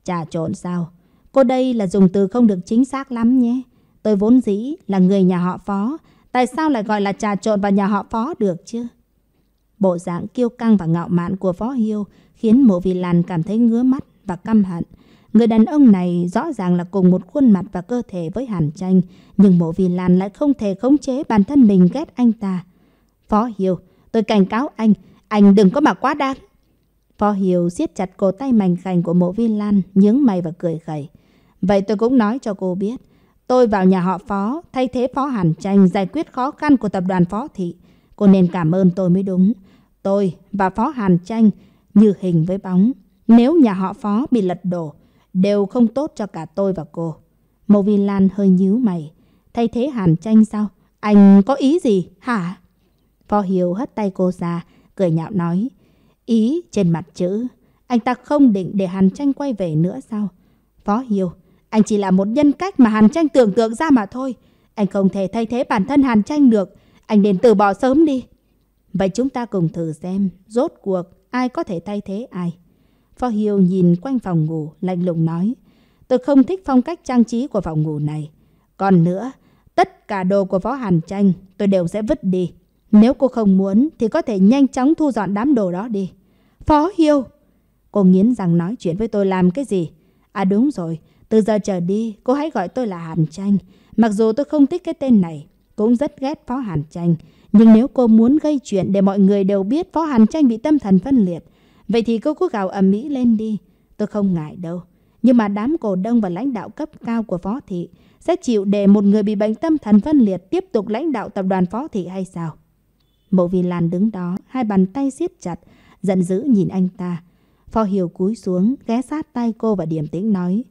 Trà trộn sao? Cô đây là dùng từ không được chính xác lắm nhé. Tôi vốn dĩ là người nhà họ phó, tại sao lại gọi là trà trộn vào nhà họ phó được chứ? Bộ dạng kiêu căng và ngạo mạn của Phó Hiếu khiến Mộ Vi Lan cảm thấy ngứa mắt và căm hận. Người đàn ông này rõ ràng là cùng một khuôn mặt và cơ thể với Hàn Tranh, nhưng Mộ Vi Lan lại không thể khống chế bản thân mình ghét anh ta. Phó Hiểu, tôi cảnh cáo anh, anh đừng có mà quá đáng. Phó Hiểu siết chặt cổ tay mảnh khảnh của Mộ Vi Lan, nhướng mày và cười khẩy. Vậy tôi cũng nói cho cô biết, tôi vào nhà họ Phó, thay thế Phó Hàn Tranh giải quyết khó khăn của tập đoàn Phó Thị. Cô nên cảm ơn tôi mới đúng. Tôi và Phó Hàn Tranh như hình với bóng. Nếu nhà họ Phó bị lật đổ, đều không tốt cho cả tôi và cô. Mộ Vi Lan hơi nhíu mày. Thay thế Hàn Tranh sao? Anh có ý gì hả? Phó Hiếu hất tay cô ra, cười nhạo nói. Ý trên mặt chữ. Anh ta không định để Hàn Tranh quay về nữa sao? Phó Hiếu, anh chỉ là một nhân cách mà Hàn Tranh tưởng tượng ra mà thôi. Anh không thể thay thế bản thân Hàn Tranh được. Anh nên từ bỏ sớm đi. Vậy chúng ta cùng thử xem, rốt cuộc ai có thể thay thế ai. Phó Hiêu ừ. nhìn quanh phòng ngủ, lạnh lùng nói. Tôi không thích phong cách trang trí của phòng ngủ này. Còn nữa, tất cả đồ của Phó Hàn Tranh tôi đều sẽ vứt đi. Nếu cô không muốn thì có thể nhanh chóng thu dọn đám đồ đó đi. Phó Hiêu! Cô nghiến rằng nói chuyện với tôi làm cái gì? À đúng rồi, từ giờ trở đi cô hãy gọi tôi là Hàn Tranh. Mặc dù tôi không thích cái tên này, cũng rất ghét Phó Hàn Tranh. Nhưng nếu cô muốn gây chuyện để mọi người đều biết Phó Hàn Tranh bị tâm thần phân liệt, Vậy thì cô cứ gào ầm mỹ lên đi. Tôi không ngại đâu. Nhưng mà đám cổ đông và lãnh đạo cấp cao của phó thị sẽ chịu để một người bị bệnh tâm thần phân liệt tiếp tục lãnh đạo tập đoàn phó thị hay sao? Mộ Vì Lan đứng đó, hai bàn tay siết chặt, giận dữ nhìn anh ta. Phó Hiểu cúi xuống, ghé sát tay cô và điềm tĩnh nói.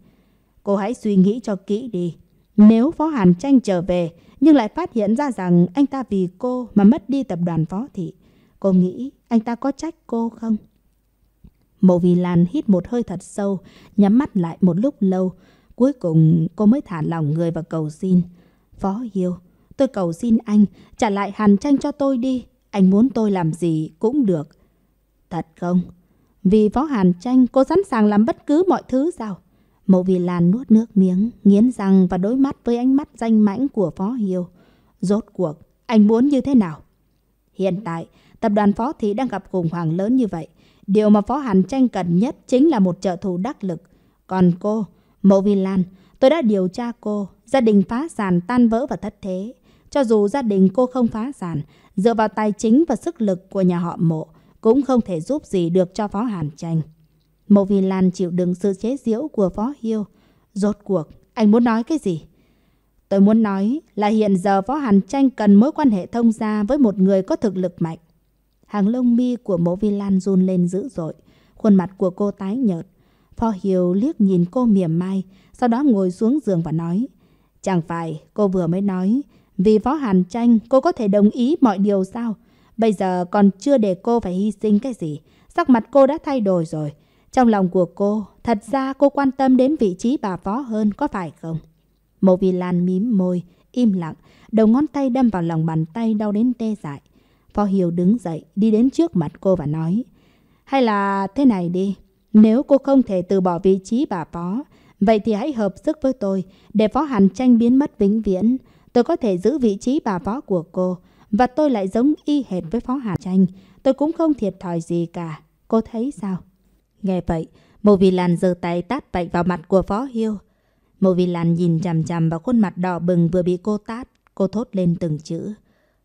Cô hãy suy nghĩ cho kỹ đi. Nếu Phó Hàn Tranh trở về, nhưng lại phát hiện ra rằng anh ta vì cô mà mất đi tập đoàn Phó Thị. Cô nghĩ anh ta có trách cô không? Mộ Vi Lan hít một hơi thật sâu, nhắm mắt lại một lúc lâu. Cuối cùng cô mới thả lòng người và cầu xin. Phó Hiêu: tôi cầu xin anh, trả lại Hàn Tranh cho tôi đi. Anh muốn tôi làm gì cũng được. Thật không? Vì Phó Hàn Tranh cô sẵn sàng làm bất cứ mọi thứ sao? Mộ Vi Lan nuốt nước miếng, nghiến răng và đối mắt với ánh mắt danh mãnh của Phó Hiêu. Rốt cuộc, anh muốn như thế nào? Hiện tại, tập đoàn Phó Thị đang gặp khủng hoảng lớn như vậy. Điều mà Phó Hàn tranh cần nhất chính là một trợ thủ đắc lực. Còn cô, Mộ Vi Lan, tôi đã điều tra cô. Gia đình phá sản tan vỡ và thất thế. Cho dù gia đình cô không phá sản, dựa vào tài chính và sức lực của nhà họ Mộ, cũng không thể giúp gì được cho Phó Hàn tranh. Mộ Vi Lan chịu đựng sự chế giễu của Phó Hiêu. Rốt cuộc, anh muốn nói cái gì? Tôi muốn nói là hiện giờ Phó Hàn Tranh cần mối quan hệ thông gia với một người có thực lực mạnh. Hàng lông mi của mẫu vi lan run lên dữ dội. Khuôn mặt của cô tái nhợt. Pho Hiếu liếc nhìn cô mỉa mai, sau đó ngồi xuống giường và nói. Chẳng phải cô vừa mới nói, vì Phó Hàn Tranh cô có thể đồng ý mọi điều sao? Bây giờ còn chưa để cô phải hy sinh cái gì, sắc mặt cô đã thay đổi rồi. Trong lòng của cô, thật ra cô quan tâm đến vị trí bà Phó hơn có phải không? Mẫu Vi Lan mím môi, im lặng, đầu ngón tay đâm vào lòng bàn tay đau đến tê dại. Phó Hiểu đứng dậy, đi đến trước mặt cô và nói. Hay là thế này đi, nếu cô không thể từ bỏ vị trí bà phó, vậy thì hãy hợp sức với tôi để phó Hàn Tranh biến mất vĩnh viễn. Tôi có thể giữ vị trí bà phó của cô, và tôi lại giống y hệt với phó Hàn Tranh. Tôi cũng không thiệt thòi gì cả. Cô thấy sao? Nghe vậy, Mộ Vì Lan giơ tay tát bạch vào mặt của phó Hiêu. Mộ Vì Lan nhìn chằm chằm vào khuôn mặt đỏ bừng vừa bị cô tát. Cô thốt lên từng chữ.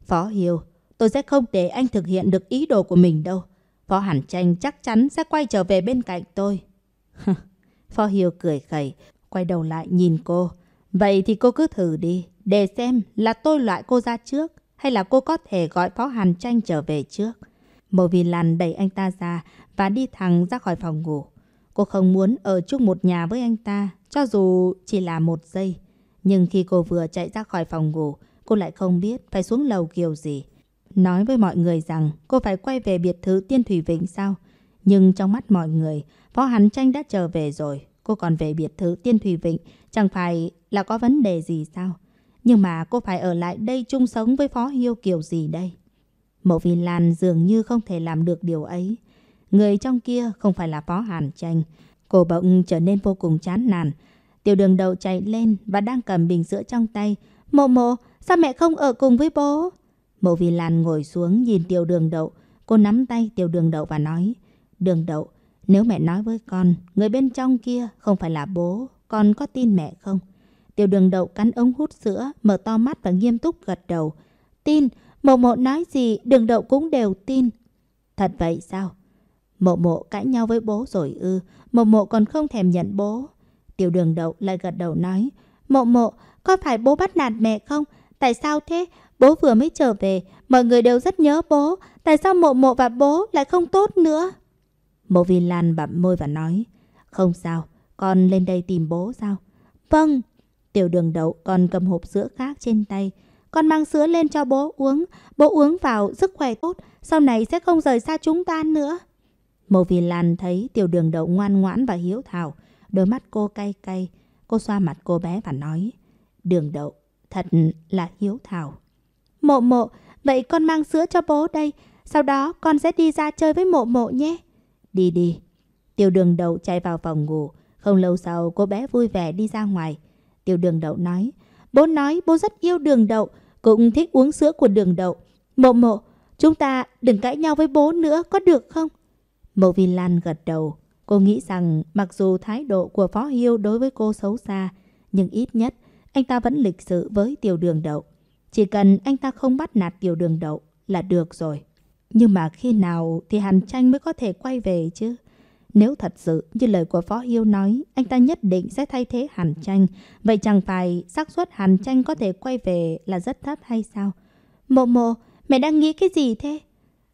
Phó Hiêu, Tôi sẽ không để anh thực hiện được ý đồ của mình đâu. Phó hàn Tranh chắc chắn sẽ quay trở về bên cạnh tôi. Phó Hiếu cười khẩy, quay đầu lại nhìn cô. Vậy thì cô cứ thử đi, để xem là tôi loại cô ra trước hay là cô có thể gọi Phó Hàn Tranh trở về trước. Mộ Vì Lan đẩy anh ta ra và đi thẳng ra khỏi phòng ngủ. Cô không muốn ở chung một nhà với anh ta, cho dù chỉ là một giây. Nhưng khi cô vừa chạy ra khỏi phòng ngủ, cô lại không biết phải xuống lầu kiểu gì nói với mọi người rằng cô phải quay về biệt thự Tiên Thủy Vịnh sao? Nhưng trong mắt mọi người, Phó Hán Tranh đã trở về rồi. Cô còn về biệt thự Tiên Thủy Vịnh, chẳng phải là có vấn đề gì sao? Nhưng mà cô phải ở lại đây chung sống với Phó Hiêu kiểu gì đây? Mộ Vì Lan dường như không thể làm được điều ấy. Người trong kia không phải là Phó Hàn Tranh. Cô bỗng trở nên vô cùng chán nản. Tiểu đường đầu chạy lên và đang cầm bình sữa trong tay. Mộ mộ, sao mẹ không ở cùng với bố? Mộ Vi Lan ngồi xuống nhìn Tiểu Đường Đậu, cô nắm tay Tiểu Đường Đậu và nói, Đường Đậu, nếu mẹ nói với con, người bên trong kia không phải là bố, con có tin mẹ không? Tiểu Đường Đậu cắn ống hút sữa, mở to mắt và nghiêm túc gật đầu. Tin, mộ mộ nói gì, Đường Đậu cũng đều tin. Thật vậy sao? Mộ mộ cãi nhau với bố rồi ư, mộ mộ còn không thèm nhận bố. Tiểu đường đậu lại gật đầu nói, mộ mộ, có phải bố bắt nạt mẹ không? Tại sao thế? Bố vừa mới trở về, mọi người đều rất nhớ bố. Tại sao mộ mộ và bố lại không tốt nữa? Mộ vi lan bặm môi và nói. Không sao, con lên đây tìm bố sao? Vâng. Tiểu đường đậu con cầm hộp sữa khác trên tay. Con mang sữa lên cho bố uống. Bố uống vào sức khỏe tốt, sau này sẽ không rời xa chúng ta nữa. Mộ vi lan thấy tiểu đường đậu ngoan ngoãn và hiếu thảo. Đôi mắt cô cay cay. Cô xoa mặt cô bé và nói. Đường đậu, Thật là hiếu thảo. Mộ mộ, vậy con mang sữa cho bố đây. Sau đó con sẽ đi ra chơi với mộ mộ nhé. Đi đi. Tiêu đường đậu chạy vào phòng ngủ. Không lâu sau cô bé vui vẻ đi ra ngoài. Tiêu đường đậu nói. Bố nói bố rất yêu đường đậu. Cũng thích uống sữa của đường đậu. Mộ mộ, chúng ta đừng cãi nhau với bố nữa có được không? Mộ Vi Lan gật đầu. Cô nghĩ rằng mặc dù thái độ của Phó Hiêu đối với cô xấu xa, nhưng ít nhất anh ta vẫn lịch sự với tiểu đường đậu. Chỉ cần anh ta không bắt nạt tiểu đường đậu là được rồi. Nhưng mà khi nào thì Hàn Tranh mới có thể quay về chứ? Nếu thật sự như lời của Phó hiêu nói, anh ta nhất định sẽ thay thế Hàn Tranh. Vậy chẳng phải xác suất Hàn Tranh có thể quay về là rất thấp hay sao? Mộ mộ, mẹ đang nghĩ cái gì thế?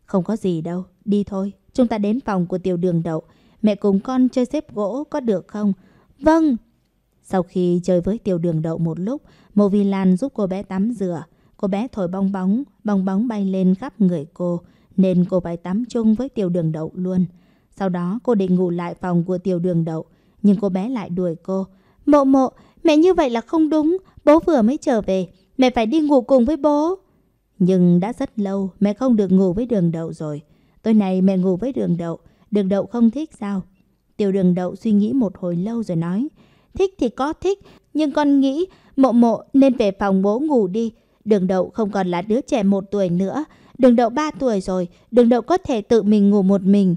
Không có gì đâu, đi thôi. Chúng ta đến phòng của tiểu đường đậu. Mẹ cùng con chơi xếp gỗ có được không? Vâng, sau khi chơi với tiểu đường đậu một lúc, Mộ Vi Lan giúp cô bé tắm rửa. Cô bé thổi bong bóng, bong bóng bay lên khắp người cô, nên cô phải tắm chung với tiểu đường đậu luôn. Sau đó cô định ngủ lại phòng của tiểu đường đậu, nhưng cô bé lại đuổi cô. Mộ mộ, mẹ như vậy là không đúng, bố vừa mới trở về, mẹ phải đi ngủ cùng với bố. Nhưng đã rất lâu mẹ không được ngủ với đường đậu rồi. Tối nay mẹ ngủ với đường đậu, đường đậu không thích sao? Tiểu đường đậu suy nghĩ một hồi lâu rồi nói, thích thì có thích, nhưng con nghĩ mộ mộ nên về phòng bố ngủ đi. Đường đậu không còn là đứa trẻ một tuổi nữa, đường đậu ba tuổi rồi, đường đậu có thể tự mình ngủ một mình.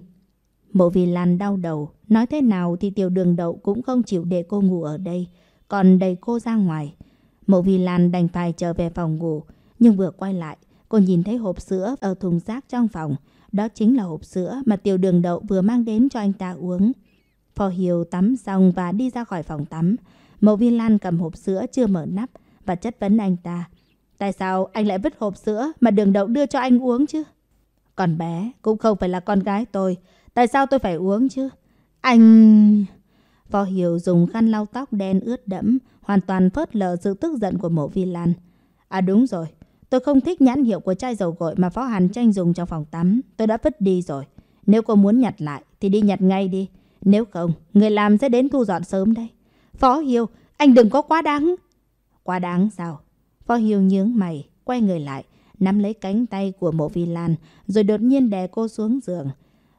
Mộ vì Lan đau đầu, nói thế nào thì tiểu đường đậu cũng không chịu để cô ngủ ở đây, còn đầy cô ra ngoài. Mộ vì Lan đành phải trở về phòng ngủ, nhưng vừa quay lại, cô nhìn thấy hộp sữa ở thùng rác trong phòng. Đó chính là hộp sữa mà tiểu đường đậu vừa mang đến cho anh ta uống. Phò Hiếu tắm xong và đi ra khỏi phòng tắm. Mộ Vi Lan cầm hộp sữa chưa mở nắp và chất vấn anh ta. Tại sao anh lại vứt hộp sữa mà đường đậu đưa cho anh uống chứ? Còn bé cũng không phải là con gái tôi. Tại sao tôi phải uống chứ? Anh... Phò Hiếu dùng khăn lau tóc đen ướt đẫm, hoàn toàn phớt lờ sự tức giận của mộ vi lan. À đúng rồi, tôi không thích nhãn hiệu của chai dầu gội mà Phó Hàn tranh dùng trong phòng tắm. Tôi đã vứt đi rồi. Nếu cô muốn nhặt lại thì đi nhặt ngay đi. Nếu không, người làm sẽ đến thu dọn sớm đây. Phó Hiêu, anh đừng có quá đáng. Quá đáng sao? Phó Hiêu nhướng mày, quay người lại, nắm lấy cánh tay của mộ vi lan, rồi đột nhiên đè cô xuống giường.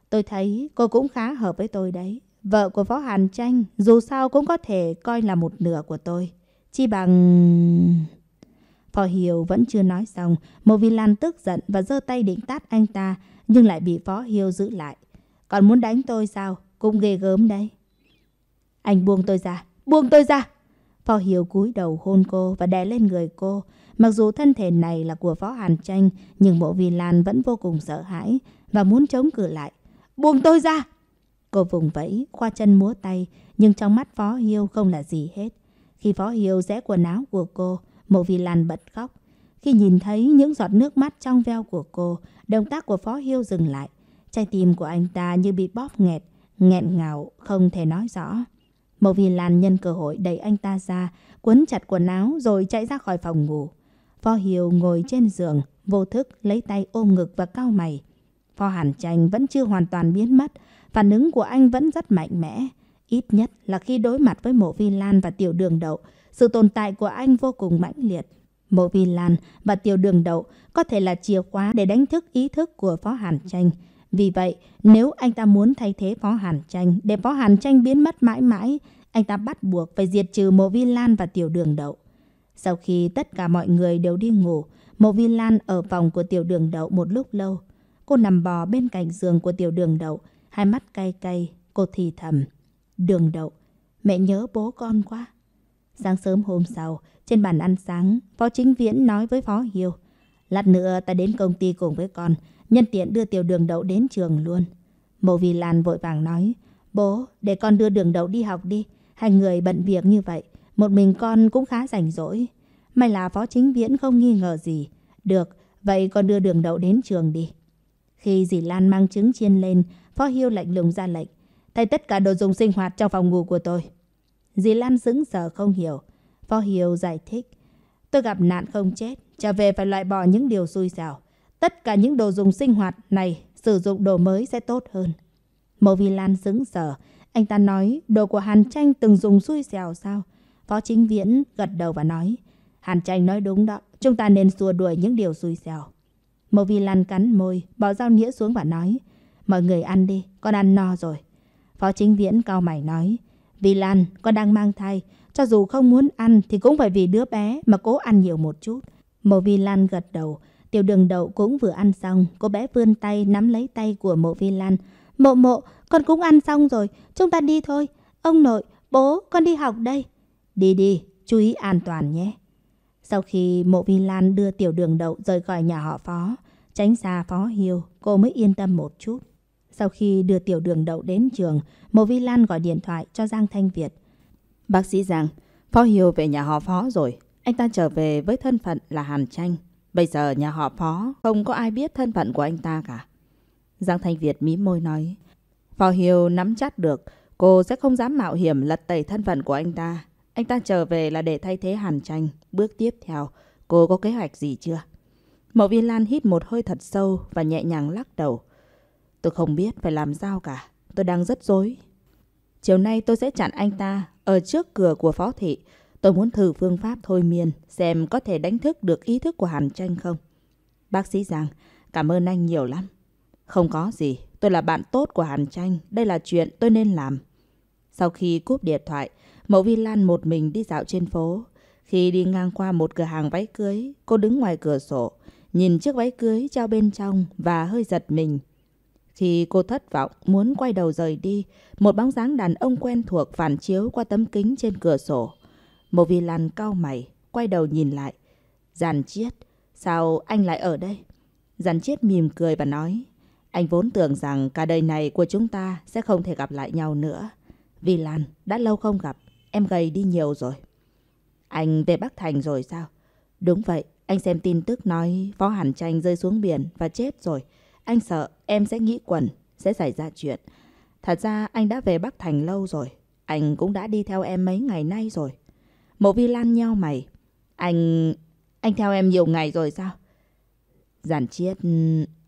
Tôi thấy cô cũng khá hợp với tôi đấy. Vợ của Phó Hàn Tranh dù sao cũng có thể coi là một nửa của tôi. Chi bằng... Phó Hiếu vẫn chưa nói xong, Mộ Vi Lan tức giận và giơ tay định tát anh ta, nhưng lại bị Phó Hiếu giữ lại. Còn muốn đánh tôi sao? cũng ghê gớm đấy. Anh buông tôi ra, buông tôi ra. Phó Hiếu cúi đầu hôn cô và đè lên người cô. Mặc dù thân thể này là của Phó Hàn Tranh, nhưng bộ Vi Lan vẫn vô cùng sợ hãi và muốn chống cự lại. Buông tôi ra! Cô vùng vẫy, khoa chân múa tay, nhưng trong mắt Phó Hiếu không là gì hết. Khi Phó Hiếu rẽ quần áo của cô, Mộ Vi Lan bật khóc. Khi nhìn thấy những giọt nước mắt trong veo của cô, động tác của Phó Hiếu dừng lại. Trái tim của anh ta như bị bóp nghẹt nghẹn ngào không thể nói rõ. Mộ Vi Lan nhân cơ hội đẩy anh ta ra, quấn chặt quần áo rồi chạy ra khỏi phòng ngủ. Phó Hiếu ngồi trên giường, vô thức lấy tay ôm ngực và cau mày. Phó Hàn Tranh vẫn chưa hoàn toàn biến mất, phản ứng của anh vẫn rất mạnh mẽ. Ít nhất là khi đối mặt với Mộ Vi Lan và Tiểu Đường Đậu, sự tồn tại của anh vô cùng mãnh liệt. Mộ Vi Lan và Tiểu Đường Đậu có thể là chìa khóa để đánh thức ý thức của Phó Hàn Tranh. Vì vậy, nếu anh ta muốn thay thế Phó Hàn Tranh để Phó Hàn Tranh biến mất mãi mãi, anh ta bắt buộc phải diệt trừ Mộ Vi Lan và Tiểu Đường Đậu. Sau khi tất cả mọi người đều đi ngủ, Mộ Vi Lan ở phòng của Tiểu Đường Đậu một lúc lâu. Cô nằm bò bên cạnh giường của Tiểu Đường Đậu, hai mắt cay cay, cô thì thầm. Đường Đậu, mẹ nhớ bố con quá. Sáng sớm hôm sau, trên bàn ăn sáng, Phó Chính Viễn nói với Phó Hiêu. Lát nữa ta đến công ty cùng với con, nhân tiện đưa tiểu đường đậu đến trường luôn. Mộ Vì Lan vội vàng nói, bố, để con đưa đường đậu đi học đi, hai người bận việc như vậy, một mình con cũng khá rảnh rỗi. May là phó chính viễn không nghi ngờ gì. Được, vậy con đưa đường đậu đến trường đi. Khi dì Lan mang trứng chiên lên, phó hiêu lạnh lùng ra lệnh. Thay tất cả đồ dùng sinh hoạt trong phòng ngủ của tôi. Dì Lan sững sờ không hiểu. Phó hiêu giải thích. Tôi gặp nạn không chết, trở về phải loại bỏ những điều xui xẻo. Tất cả những đồ dùng sinh hoạt này sử dụng đồ mới sẽ tốt hơn. Mộ Vi Lan sững sờ. Anh ta nói đồ của Hàn Tranh từng dùng xui xẻo sao? Phó chính viễn gật đầu và nói. Hàn Tranh nói đúng đó. Chúng ta nên xua đuổi những điều xui xẻo. Mộ Vi Lan cắn môi, bỏ dao nghĩa xuống và nói. Mọi người ăn đi, con ăn no rồi. Phó chính viễn cao mày nói. Vi Lan, con đang mang thai. Cho dù không muốn ăn thì cũng phải vì đứa bé mà cố ăn nhiều một chút. Mộ Vi Lan gật đầu. Tiểu đường đậu cũng vừa ăn xong, cô bé vươn tay nắm lấy tay của mộ vi lan. Mộ mộ, con cũng ăn xong rồi, chúng ta đi thôi. Ông nội, bố, con đi học đây. Đi đi, chú ý an toàn nhé. Sau khi mộ vi lan đưa tiểu đường đậu rời khỏi nhà họ phó, tránh xa phó hiêu, cô mới yên tâm một chút. Sau khi đưa tiểu đường đậu đến trường, mộ vi lan gọi điện thoại cho Giang Thanh Việt. Bác sĩ Giang, phó hiêu về nhà họ phó rồi, anh ta trở về với thân phận là Hàn Tranh. Bây giờ nhà họ phó không có ai biết thân phận của anh ta cả. Giang Thanh Việt mí môi nói. Phò Hiếu nắm chắc được cô sẽ không dám mạo hiểm lật tẩy thân phận của anh ta. Anh ta trở về là để thay thế Hàn Tranh. Bước tiếp theo, cô có kế hoạch gì chưa? Mộ viên Lan hít một hơi thật sâu và nhẹ nhàng lắc đầu. Tôi không biết phải làm sao cả. Tôi đang rất dối. Chiều nay tôi sẽ chặn anh ta ở trước cửa của phó thị. Tôi muốn thử phương pháp thôi miên xem có thể đánh thức được ý thức của Hàn Tranh không. Bác sĩ rằng cảm ơn anh nhiều lắm. Không có gì, tôi là bạn tốt của Hàn Tranh, đây là chuyện tôi nên làm. Sau khi cúp điện thoại, Mậu Vi Lan một mình đi dạo trên phố. Khi đi ngang qua một cửa hàng váy cưới, cô đứng ngoài cửa sổ, nhìn chiếc váy cưới treo bên trong và hơi giật mình. Khi cô thất vọng, muốn quay đầu rời đi, một bóng dáng đàn ông quen thuộc phản chiếu qua tấm kính trên cửa sổ. Mộ Vi Lan cau mày, quay đầu nhìn lại. Giàn chiết, sao anh lại ở đây? Giàn chiết mỉm cười và nói. Anh vốn tưởng rằng cả đời này của chúng ta sẽ không thể gặp lại nhau nữa. Vi Lan, đã lâu không gặp, em gầy đi nhiều rồi. Anh về Bắc Thành rồi sao? Đúng vậy, anh xem tin tức nói Phó Hàn Tranh rơi xuống biển và chết rồi. Anh sợ em sẽ nghĩ quẩn, sẽ xảy ra chuyện. Thật ra anh đã về Bắc Thành lâu rồi. Anh cũng đã đi theo em mấy ngày nay rồi. Mộ Vi Lan nheo mày. Anh... anh theo em nhiều ngày rồi sao? Giản Chiết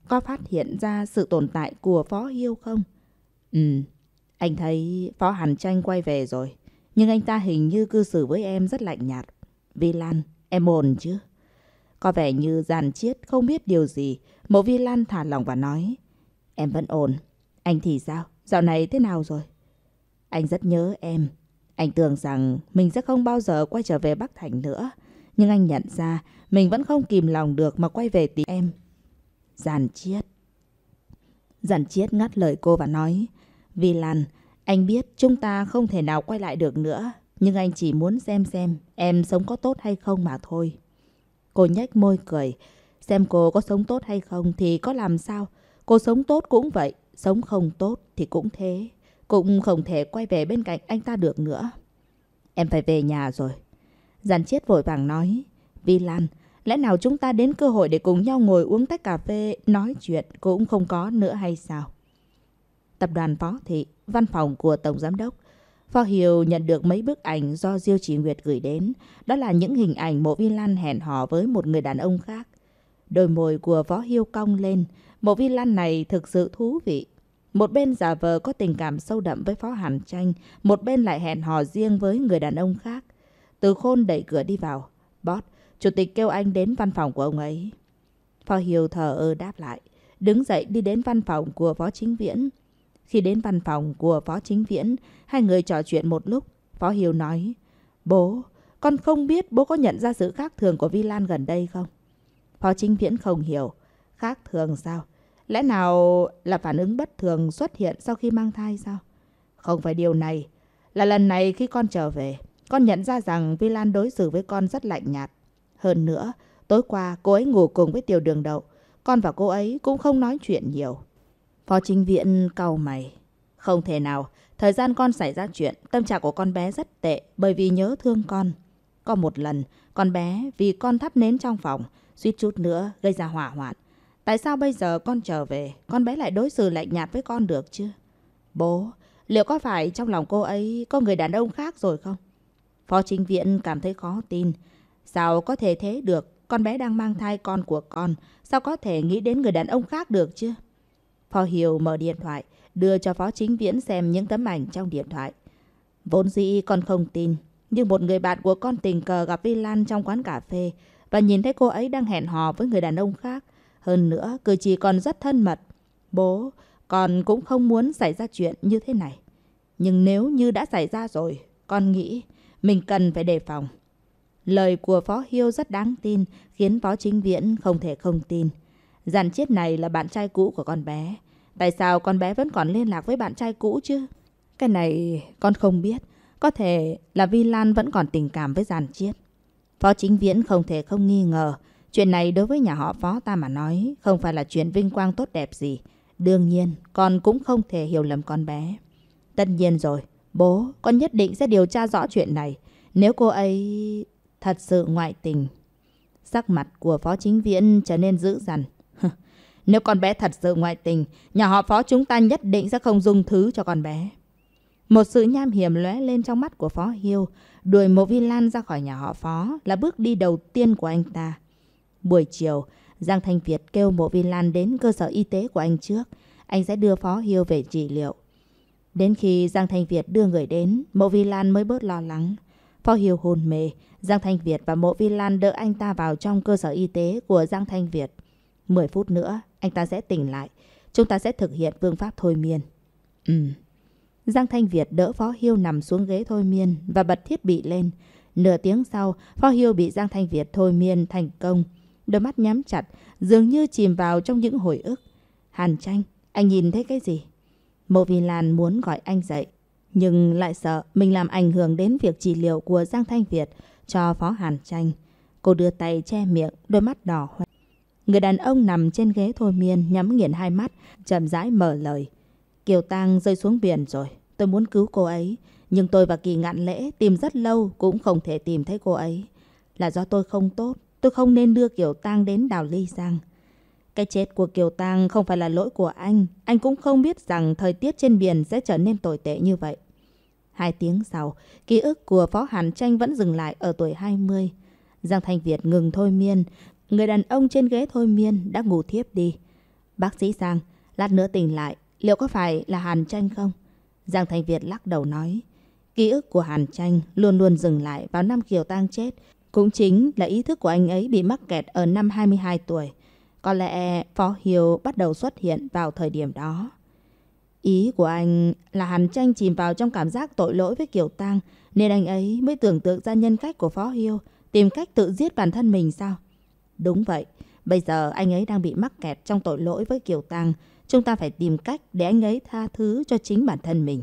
có phát hiện ra sự tồn tại của Phó Hiêu không? Ừ, anh thấy Phó Hàn Tranh quay về rồi. Nhưng anh ta hình như cư xử với em rất lạnh nhạt. Vi Lan, em ổn chứ? Có vẻ như Giản Chiết không biết điều gì. Mộ Vi Lan thả lòng và nói. Em vẫn ổn. Anh thì sao? Dạo này thế nào rồi? Anh rất nhớ em. Anh tưởng rằng mình sẽ không bao giờ quay trở về Bắc Thành nữa. Nhưng anh nhận ra mình vẫn không kìm lòng được mà quay về tìm em. Giàn chiết. Giàn chiết ngắt lời cô và nói. Vì Lan, anh biết chúng ta không thể nào quay lại được nữa. Nhưng anh chỉ muốn xem xem em sống có tốt hay không mà thôi. Cô nhếch môi cười. Xem cô có sống tốt hay không thì có làm sao. Cô sống tốt cũng vậy, sống không tốt thì cũng thế cũng không thể quay về bên cạnh anh ta được nữa. Em phải về nhà rồi. Giàn chết vội vàng nói. Vi Lan, lẽ nào chúng ta đến cơ hội để cùng nhau ngồi uống tách cà phê, nói chuyện cũng không có nữa hay sao? Tập đoàn Phó Thị, văn phòng của Tổng Giám đốc. Phó Hiều nhận được mấy bức ảnh do Diêu Chỉ Nguyệt gửi đến. Đó là những hình ảnh Mộ Vi Lan hẹn hò với một người đàn ông khác. Đôi môi của Phó Hiêu cong lên. Mộ Vi Lan này thực sự thú vị. Một bên giả vờ có tình cảm sâu đậm với Phó Hàn Tranh, một bên lại hẹn hò riêng với người đàn ông khác. Từ khôn đẩy cửa đi vào. Bót, chủ tịch kêu anh đến văn phòng của ông ấy. Phó Hiếu thờ ơ đáp lại, đứng dậy đi đến văn phòng của Phó Chính Viễn. Khi đến văn phòng của Phó Chính Viễn, hai người trò chuyện một lúc. Phó Hiếu nói, Bố, con không biết bố có nhận ra sự khác thường của Vi Lan gần đây không? Phó Chính Viễn không hiểu. Khác thường sao? Lẽ nào là phản ứng bất thường xuất hiện sau khi mang thai sao? Không phải điều này. Là lần này khi con trở về, con nhận ra rằng Vi Lan đối xử với con rất lạnh nhạt. Hơn nữa, tối qua cô ấy ngủ cùng với tiểu đường đậu. Con và cô ấy cũng không nói chuyện nhiều. Phó Trinh viện cau mày. Không thể nào, thời gian con xảy ra chuyện, tâm trạng của con bé rất tệ bởi vì nhớ thương con. Có một lần, con bé vì con thắp nến trong phòng, suýt chút nữa gây ra hỏa hoạn. Tại sao bây giờ con trở về, con bé lại đối xử lạnh nhạt với con được chứ? Bố, liệu có phải trong lòng cô ấy có người đàn ông khác rồi không? Phó chính viện cảm thấy khó tin. Sao có thể thế được? Con bé đang mang thai con của con. Sao có thể nghĩ đến người đàn ông khác được chứ? Phó Hiểu mở điện thoại, đưa cho Phó Chính Viễn xem những tấm ảnh trong điện thoại. Vốn dĩ con không tin, nhưng một người bạn của con tình cờ gặp Vi Lan trong quán cà phê và nhìn thấy cô ấy đang hẹn hò với người đàn ông khác. Hơn nữa, cử chỉ còn rất thân mật. Bố, con cũng không muốn xảy ra chuyện như thế này. Nhưng nếu như đã xảy ra rồi, con nghĩ mình cần phải đề phòng. Lời của Phó Hiêu rất đáng tin, khiến Phó Chính Viễn không thể không tin. Giàn chết này là bạn trai cũ của con bé. Tại sao con bé vẫn còn liên lạc với bạn trai cũ chứ? Cái này con không biết. Có thể là Vi Lan vẫn còn tình cảm với giàn chiết. Phó chính viễn không thể không nghi ngờ Chuyện này đối với nhà họ phó ta mà nói không phải là chuyện vinh quang tốt đẹp gì. Đương nhiên, con cũng không thể hiểu lầm con bé. Tất nhiên rồi, bố, con nhất định sẽ điều tra rõ chuyện này. Nếu cô ấy thật sự ngoại tình. Sắc mặt của phó chính viễn trở nên dữ dằn. Nếu con bé thật sự ngoại tình, nhà họ phó chúng ta nhất định sẽ không dung thứ cho con bé. Một sự nham hiểm lóe lên trong mắt của phó Hiêu, đuổi một Vi Lan ra khỏi nhà họ phó là bước đi đầu tiên của anh ta. Buổi chiều, Giang Thanh Việt kêu Mộ Vi Lan đến cơ sở y tế của anh trước. Anh sẽ đưa Phó Hiêu về trị liệu. Đến khi Giang Thanh Việt đưa người đến, Mộ Vi Lan mới bớt lo lắng. Phó Hiêu hồn mê, Giang Thanh Việt và Mộ Vi Lan đỡ anh ta vào trong cơ sở y tế của Giang Thanh Việt. Mười phút nữa, anh ta sẽ tỉnh lại. Chúng ta sẽ thực hiện phương pháp thôi miên. Ừ. Giang Thanh Việt đỡ Phó Hiêu nằm xuống ghế thôi miên và bật thiết bị lên. Nửa tiếng sau, Phó Hiêu bị Giang Thanh Việt thôi miên thành công đôi mắt nhắm chặt, dường như chìm vào trong những hồi ức. Hàn tranh, anh nhìn thấy cái gì? Mộ Vì Lan muốn gọi anh dậy, nhưng lại sợ mình làm ảnh hưởng đến việc trị liệu của Giang Thanh Việt cho Phó Hàn Tranh. Cô đưa tay che miệng, đôi mắt đỏ hoe. Người đàn ông nằm trên ghế thôi miên nhắm nghiền hai mắt, chậm rãi mở lời. Kiều Tăng rơi xuống biển rồi, tôi muốn cứu cô ấy. Nhưng tôi và Kỳ Ngạn Lễ tìm rất lâu cũng không thể tìm thấy cô ấy. Là do tôi không tốt, Tôi không nên đưa Kiều Tăng đến Đào Ly Giang. Cái chết của Kiều Tăng không phải là lỗi của anh. Anh cũng không biết rằng thời tiết trên biển sẽ trở nên tồi tệ như vậy. Hai tiếng sau, ký ức của Phó Hàn Tranh vẫn dừng lại ở tuổi 20. Giang Thanh Việt ngừng thôi miên. Người đàn ông trên ghế thôi miên đã ngủ thiếp đi. Bác sĩ Giang, lát nữa tỉnh lại, liệu có phải là Hàn Tranh không? Giang thanh Việt lắc đầu nói. Ký ức của Hàn Tranh luôn luôn dừng lại vào năm Kiều Tăng chết. Cũng chính là ý thức của anh ấy bị mắc kẹt ở năm 22 tuổi. Có lẽ Phó Hiếu bắt đầu xuất hiện vào thời điểm đó. Ý của anh là Hàn Tranh chìm vào trong cảm giác tội lỗi với Kiều Tăng nên anh ấy mới tưởng tượng ra nhân cách của Phó Hiêu tìm cách tự giết bản thân mình sao? Đúng vậy, bây giờ anh ấy đang bị mắc kẹt trong tội lỗi với Kiều Tăng chúng ta phải tìm cách để anh ấy tha thứ cho chính bản thân mình.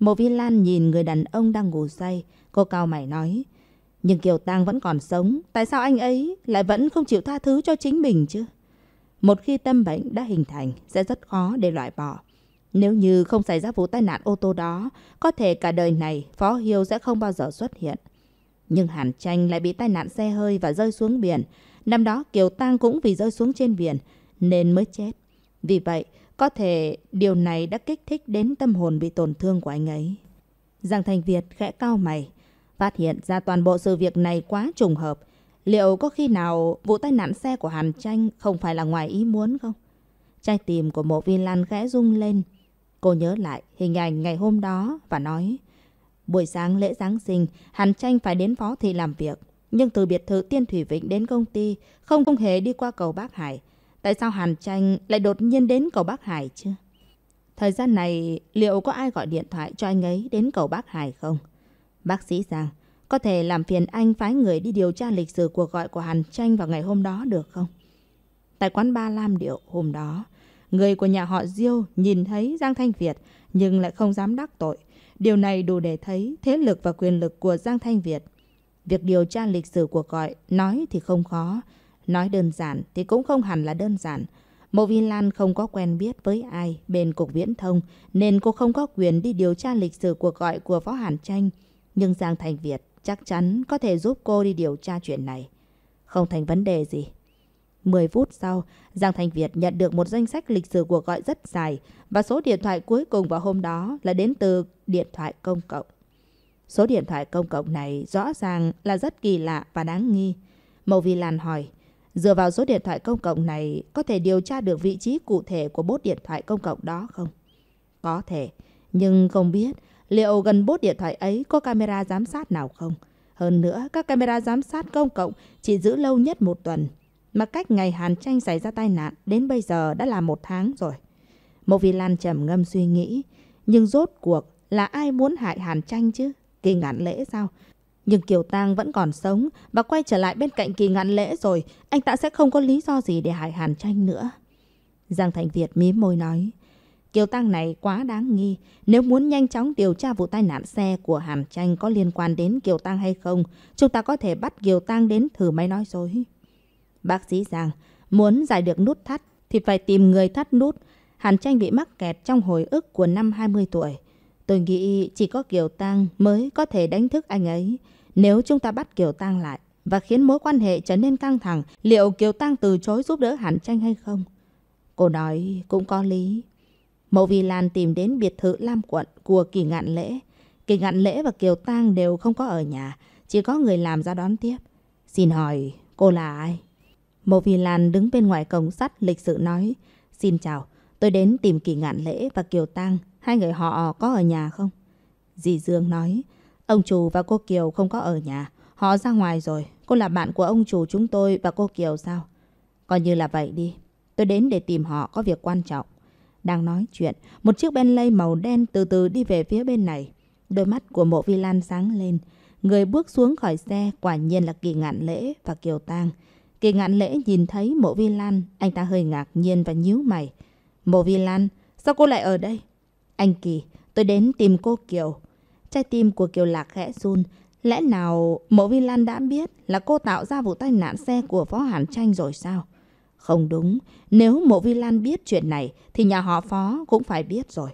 Mộ Vi Lan nhìn người đàn ông đang ngủ say, cô cao mày nói – nhưng Kiều Tăng vẫn còn sống, tại sao anh ấy lại vẫn không chịu tha thứ cho chính mình chứ? Một khi tâm bệnh đã hình thành, sẽ rất khó để loại bỏ. Nếu như không xảy ra vụ tai nạn ô tô đó, có thể cả đời này Phó Hiếu sẽ không bao giờ xuất hiện. Nhưng Hàn Tranh lại bị tai nạn xe hơi và rơi xuống biển. Năm đó Kiều Tăng cũng vì rơi xuống trên biển nên mới chết. Vì vậy, có thể điều này đã kích thích đến tâm hồn bị tổn thương của anh ấy. Giang Thành Việt khẽ cao mày, Phát hiện ra toàn bộ sự việc này quá trùng hợp. Liệu có khi nào vụ tai nạn xe của Hàn Tranh không phải là ngoài ý muốn không? Trái tim của mộ vi lan khẽ rung lên. Cô nhớ lại hình ảnh ngày hôm đó và nói Buổi sáng lễ Giáng sinh, Hàn Tranh phải đến phó thị làm việc. Nhưng từ biệt thự Tiên Thủy Vịnh đến công ty, không không hề đi qua cầu Bác Hải. Tại sao Hàn Tranh lại đột nhiên đến cầu Bác Hải chứ? Thời gian này, liệu có ai gọi điện thoại cho anh ấy đến cầu Bác Hải không? Bác sĩ Giang, có thể làm phiền anh phái người đi điều tra lịch sử cuộc gọi của Hàn Tranh vào ngày hôm đó được không? Tại quán ba Lam Điệu hôm đó, người của nhà họ Diêu nhìn thấy Giang Thanh Việt nhưng lại không dám đắc tội. Điều này đủ để thấy thế lực và quyền lực của Giang Thanh Việt. Việc điều tra lịch sử cuộc gọi nói thì không khó, nói đơn giản thì cũng không hẳn là đơn giản. Mộ Vi Lan không có quen biết với ai bên Cục Viễn Thông nên cô không có quyền đi điều tra lịch sử cuộc gọi của Phó Hàn Tranh. Nhưng Giang Thành Việt chắc chắn có thể giúp cô đi điều tra chuyện này. Không thành vấn đề gì. 10 phút sau, Giang Thành Việt nhận được một danh sách lịch sử cuộc gọi rất dài và số điện thoại cuối cùng vào hôm đó là đến từ điện thoại công cộng. Số điện thoại công cộng này rõ ràng là rất kỳ lạ và đáng nghi. Mậu Vi Lan hỏi, dựa vào số điện thoại công cộng này có thể điều tra được vị trí cụ thể của bốt điện thoại công cộng đó không? Có thể, nhưng không biết liệu gần bốt điện thoại ấy có camera giám sát nào không? Hơn nữa, các camera giám sát công cộng chỉ giữ lâu nhất một tuần. Mà cách ngày Hàn Tranh xảy ra tai nạn đến bây giờ đã là một tháng rồi. Mộ Vi Lan trầm ngâm suy nghĩ. Nhưng rốt cuộc là ai muốn hại Hàn Tranh chứ? Kỳ ngạn lễ sao? Nhưng Kiều Tăng vẫn còn sống và quay trở lại bên cạnh kỳ ngạn lễ rồi. Anh ta sẽ không có lý do gì để hại Hàn Tranh nữa. Giang Thành Việt mím môi nói. Kiều Tăng này quá đáng nghi. Nếu muốn nhanh chóng điều tra vụ tai nạn xe của Hàn Tranh có liên quan đến Kiều Tăng hay không, chúng ta có thể bắt Kiều Tăng đến thử máy nói dối. Bác sĩ rằng, muốn giải được nút thắt thì phải tìm người thắt nút. Hàn Tranh bị mắc kẹt trong hồi ức của năm 20 tuổi. Tôi nghĩ chỉ có Kiều Tăng mới có thể đánh thức anh ấy. Nếu chúng ta bắt Kiều Tăng lại và khiến mối quan hệ trở nên căng thẳng, liệu Kiều Tăng từ chối giúp đỡ Hàn Tranh hay không? Cô nói cũng có lý. Mậu Vi Lan tìm đến biệt thự Lam Quận của Kỳ Ngạn Lễ. Kỳ Ngạn Lễ và Kiều Tang đều không có ở nhà, chỉ có người làm ra đón tiếp. Xin hỏi, cô là ai? Mộ Vi Lan đứng bên ngoài cổng sắt lịch sự nói. Xin chào, tôi đến tìm Kỳ Ngạn Lễ và Kiều Tăng. Hai người họ có ở nhà không? Dì Dương nói. Ông chủ và cô Kiều không có ở nhà. Họ ra ngoài rồi. Cô là bạn của ông chủ chúng tôi và cô Kiều sao? Coi như là vậy đi. Tôi đến để tìm họ có việc quan trọng. Đang nói chuyện, một chiếc Bentley màu đen từ từ đi về phía bên này. Đôi mắt của mộ vi lan sáng lên. Người bước xuống khỏi xe quả nhiên là kỳ ngạn lễ và kiều tang. Kỳ ngạn lễ nhìn thấy mộ vi lan, anh ta hơi ngạc nhiên và nhíu mày. Mộ vi lan, sao cô lại ở đây? Anh Kỳ, tôi đến tìm cô Kiều. Trái tim của Kiều Lạc khẽ run. Lẽ nào mộ vi lan đã biết là cô tạo ra vụ tai nạn xe của Phó Hàn Tranh rồi sao? Không đúng, nếu mộ vi Lan biết chuyện này thì nhà họ phó cũng phải biết rồi.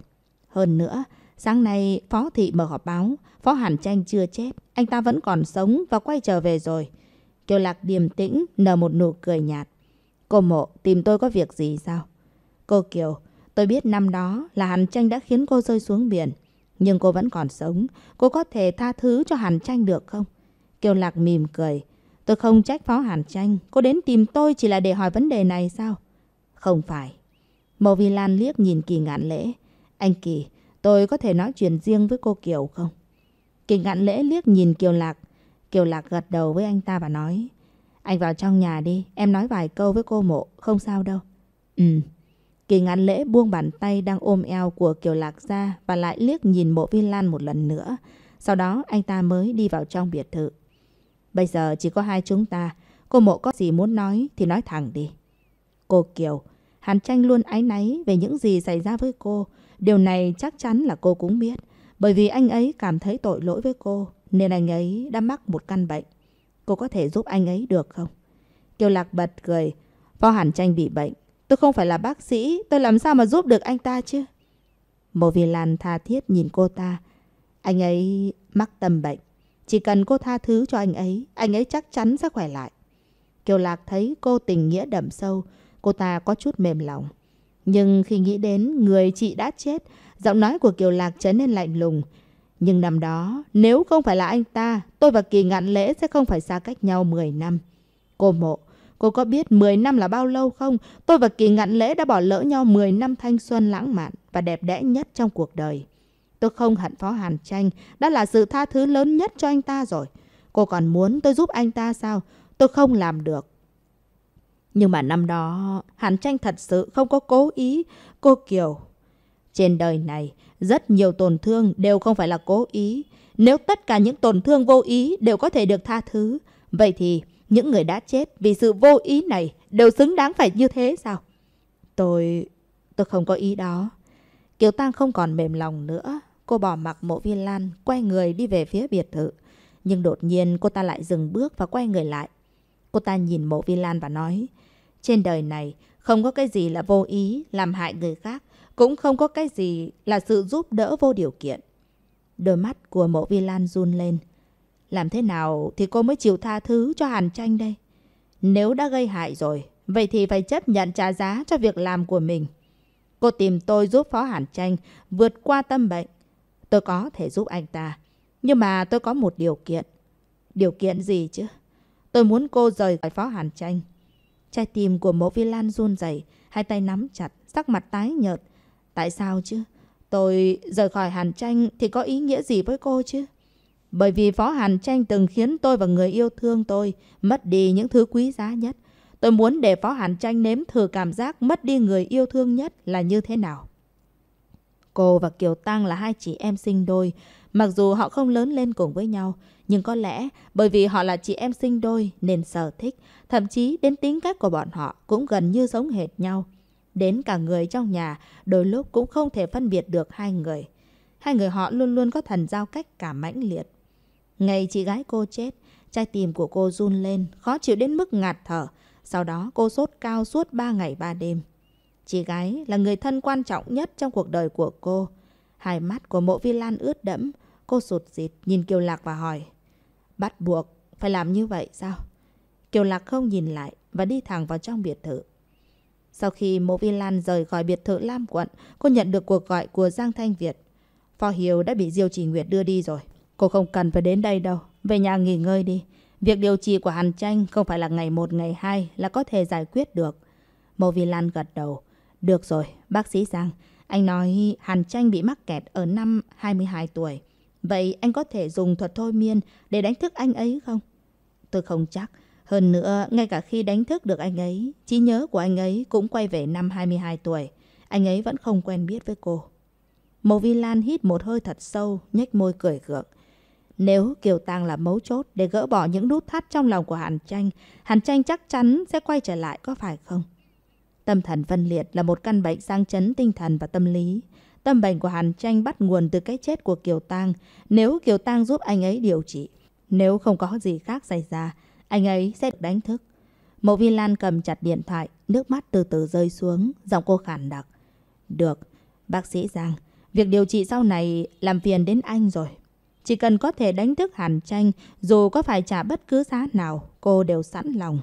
Hơn nữa, sáng nay phó thị mở họp báo, phó Hàn Tranh chưa chết, anh ta vẫn còn sống và quay trở về rồi. Kiều Lạc điềm tĩnh, nở một nụ cười nhạt. Cô mộ, tìm tôi có việc gì sao? Cô Kiều, tôi biết năm đó là Hàn Tranh đã khiến cô rơi xuống biển. Nhưng cô vẫn còn sống, cô có thể tha thứ cho Hàn Tranh được không? Kiều Lạc mỉm cười. Tôi không trách Phó Hàn Tranh. Cô đến tìm tôi chỉ là để hỏi vấn đề này sao? Không phải. Mộ Vi Lan liếc nhìn Kỳ Ngạn Lễ. Anh Kỳ, tôi có thể nói chuyện riêng với cô Kiều không? Kỳ Ngạn Lễ liếc nhìn Kiều Lạc. Kiều Lạc gật đầu với anh ta và nói. Anh vào trong nhà đi, em nói vài câu với cô mộ, không sao đâu. Ừ. Kỳ Ngạn Lễ buông bàn tay đang ôm eo của Kiều Lạc ra và lại liếc nhìn mộ Vi Lan một lần nữa. Sau đó anh ta mới đi vào trong biệt thự. Bây giờ chỉ có hai chúng ta. Cô mộ có gì muốn nói thì nói thẳng đi. Cô Kiều, Hàn Tranh luôn áy náy về những gì xảy ra với cô. Điều này chắc chắn là cô cũng biết. Bởi vì anh ấy cảm thấy tội lỗi với cô, nên anh ấy đã mắc một căn bệnh. Cô có thể giúp anh ấy được không? Kiều Lạc bật cười. Phó Hàn Tranh bị bệnh. Tôi không phải là bác sĩ, tôi làm sao mà giúp được anh ta chứ? Mộ Vì Lan tha thiết nhìn cô ta. Anh ấy mắc tâm bệnh. Chỉ cần cô tha thứ cho anh ấy, anh ấy chắc chắn sẽ khỏe lại. Kiều Lạc thấy cô tình nghĩa đậm sâu, cô ta có chút mềm lòng. Nhưng khi nghĩ đến người chị đã chết, giọng nói của Kiều Lạc trở nên lạnh lùng. Nhưng năm đó, nếu không phải là anh ta, tôi và Kỳ Ngạn Lễ sẽ không phải xa cách nhau 10 năm. Cô Mộ, cô có biết 10 năm là bao lâu không? Tôi và Kỳ Ngạn Lễ đã bỏ lỡ nhau 10 năm thanh xuân lãng mạn và đẹp đẽ nhất trong cuộc đời. Tôi không hận Phó Hàn Tranh, đã là sự tha thứ lớn nhất cho anh ta rồi. Cô còn muốn tôi giúp anh ta sao? Tôi không làm được. Nhưng mà năm đó, Hàn Tranh thật sự không có cố ý. Cô Kiều, trên đời này, rất nhiều tổn thương đều không phải là cố ý. Nếu tất cả những tổn thương vô ý đều có thể được tha thứ, vậy thì những người đã chết vì sự vô ý này đều xứng đáng phải như thế sao? Tôi... tôi không có ý đó. Kiều Tăng không còn mềm lòng nữa. Cô bỏ mặc mộ viên lan, quay người đi về phía biệt thự. Nhưng đột nhiên cô ta lại dừng bước và quay người lại. Cô ta nhìn mộ viên lan và nói, trên đời này không có cái gì là vô ý làm hại người khác, cũng không có cái gì là sự giúp đỡ vô điều kiện. Đôi mắt của mộ vi lan run lên. Làm thế nào thì cô mới chịu tha thứ cho Hàn Tranh đây? Nếu đã gây hại rồi, vậy thì phải chấp nhận trả giá cho việc làm của mình. Cô tìm tôi giúp Phó Hàn Tranh vượt qua tâm bệnh Tôi có thể giúp anh ta. Nhưng mà tôi có một điều kiện. Điều kiện gì chứ? Tôi muốn cô rời khỏi phó hàn tranh. Trái tim của mộ vi lan run rẩy, hai tay nắm chặt, sắc mặt tái nhợt. Tại sao chứ? Tôi rời khỏi hàn tranh thì có ý nghĩa gì với cô chứ? Bởi vì Phó Hàn Tranh từng khiến tôi và người yêu thương tôi mất đi những thứ quý giá nhất. Tôi muốn để Phó Hàn Tranh nếm thử cảm giác mất đi người yêu thương nhất là như thế nào. Cô và Kiều Tăng là hai chị em sinh đôi. Mặc dù họ không lớn lên cùng với nhau, nhưng có lẽ bởi vì họ là chị em sinh đôi nên sở thích, thậm chí đến tính cách của bọn họ cũng gần như giống hệt nhau. Đến cả người trong nhà, đôi lúc cũng không thể phân biệt được hai người. Hai người họ luôn luôn có thần giao cách cả mãnh liệt. Ngày chị gái cô chết, trái tim của cô run lên, khó chịu đến mức ngạt thở. Sau đó cô sốt cao suốt 3 ngày 3 đêm. Chị gái là người thân quan trọng nhất trong cuộc đời của cô. Hai mắt của mộ vi lan ướt đẫm, cô sụt dịt nhìn Kiều Lạc và hỏi. Bắt buộc, phải làm như vậy sao? Kiều Lạc không nhìn lại và đi thẳng vào trong biệt thự. Sau khi Mộ Vi Lan rời khỏi biệt thự Lam Quận, cô nhận được cuộc gọi của Giang Thanh Việt. Phò Hiếu đã bị Diêu Chỉ Nguyệt đưa đi rồi. Cô không cần phải đến đây đâu, về nhà nghỉ ngơi đi. Việc điều trị của Hàn Tranh không phải là ngày một ngày hai là có thể giải quyết được. Mộ Vi Lan gật đầu, được rồi, bác sĩ Giang, anh nói Hàn Tranh bị mắc kẹt ở năm 22 tuổi. Vậy anh có thể dùng thuật thôi miên để đánh thức anh ấy không? Tôi không chắc. Hơn nữa, ngay cả khi đánh thức được anh ấy, trí nhớ của anh ấy cũng quay về năm 22 tuổi. Anh ấy vẫn không quen biết với cô. Mộ Vi Lan hít một hơi thật sâu, nhếch môi cười gượng. Nếu Kiều Tăng là mấu chốt để gỡ bỏ những nút thắt trong lòng của Hàn Tranh, Hàn Tranh chắc chắn sẽ quay trở lại có phải không? Tâm thần phân liệt là một căn bệnh sang chấn tinh thần và tâm lý. Tâm bệnh của Hàn Tranh bắt nguồn từ cái chết của Kiều tang Nếu Kiều tang giúp anh ấy điều trị, nếu không có gì khác xảy ra, anh ấy sẽ được đánh thức. Mộ Vi Lan cầm chặt điện thoại, nước mắt từ từ rơi xuống, giọng cô khản đặc. Được, bác sĩ Giang, việc điều trị sau này làm phiền đến anh rồi. Chỉ cần có thể đánh thức Hàn Tranh, dù có phải trả bất cứ giá nào, cô đều sẵn lòng.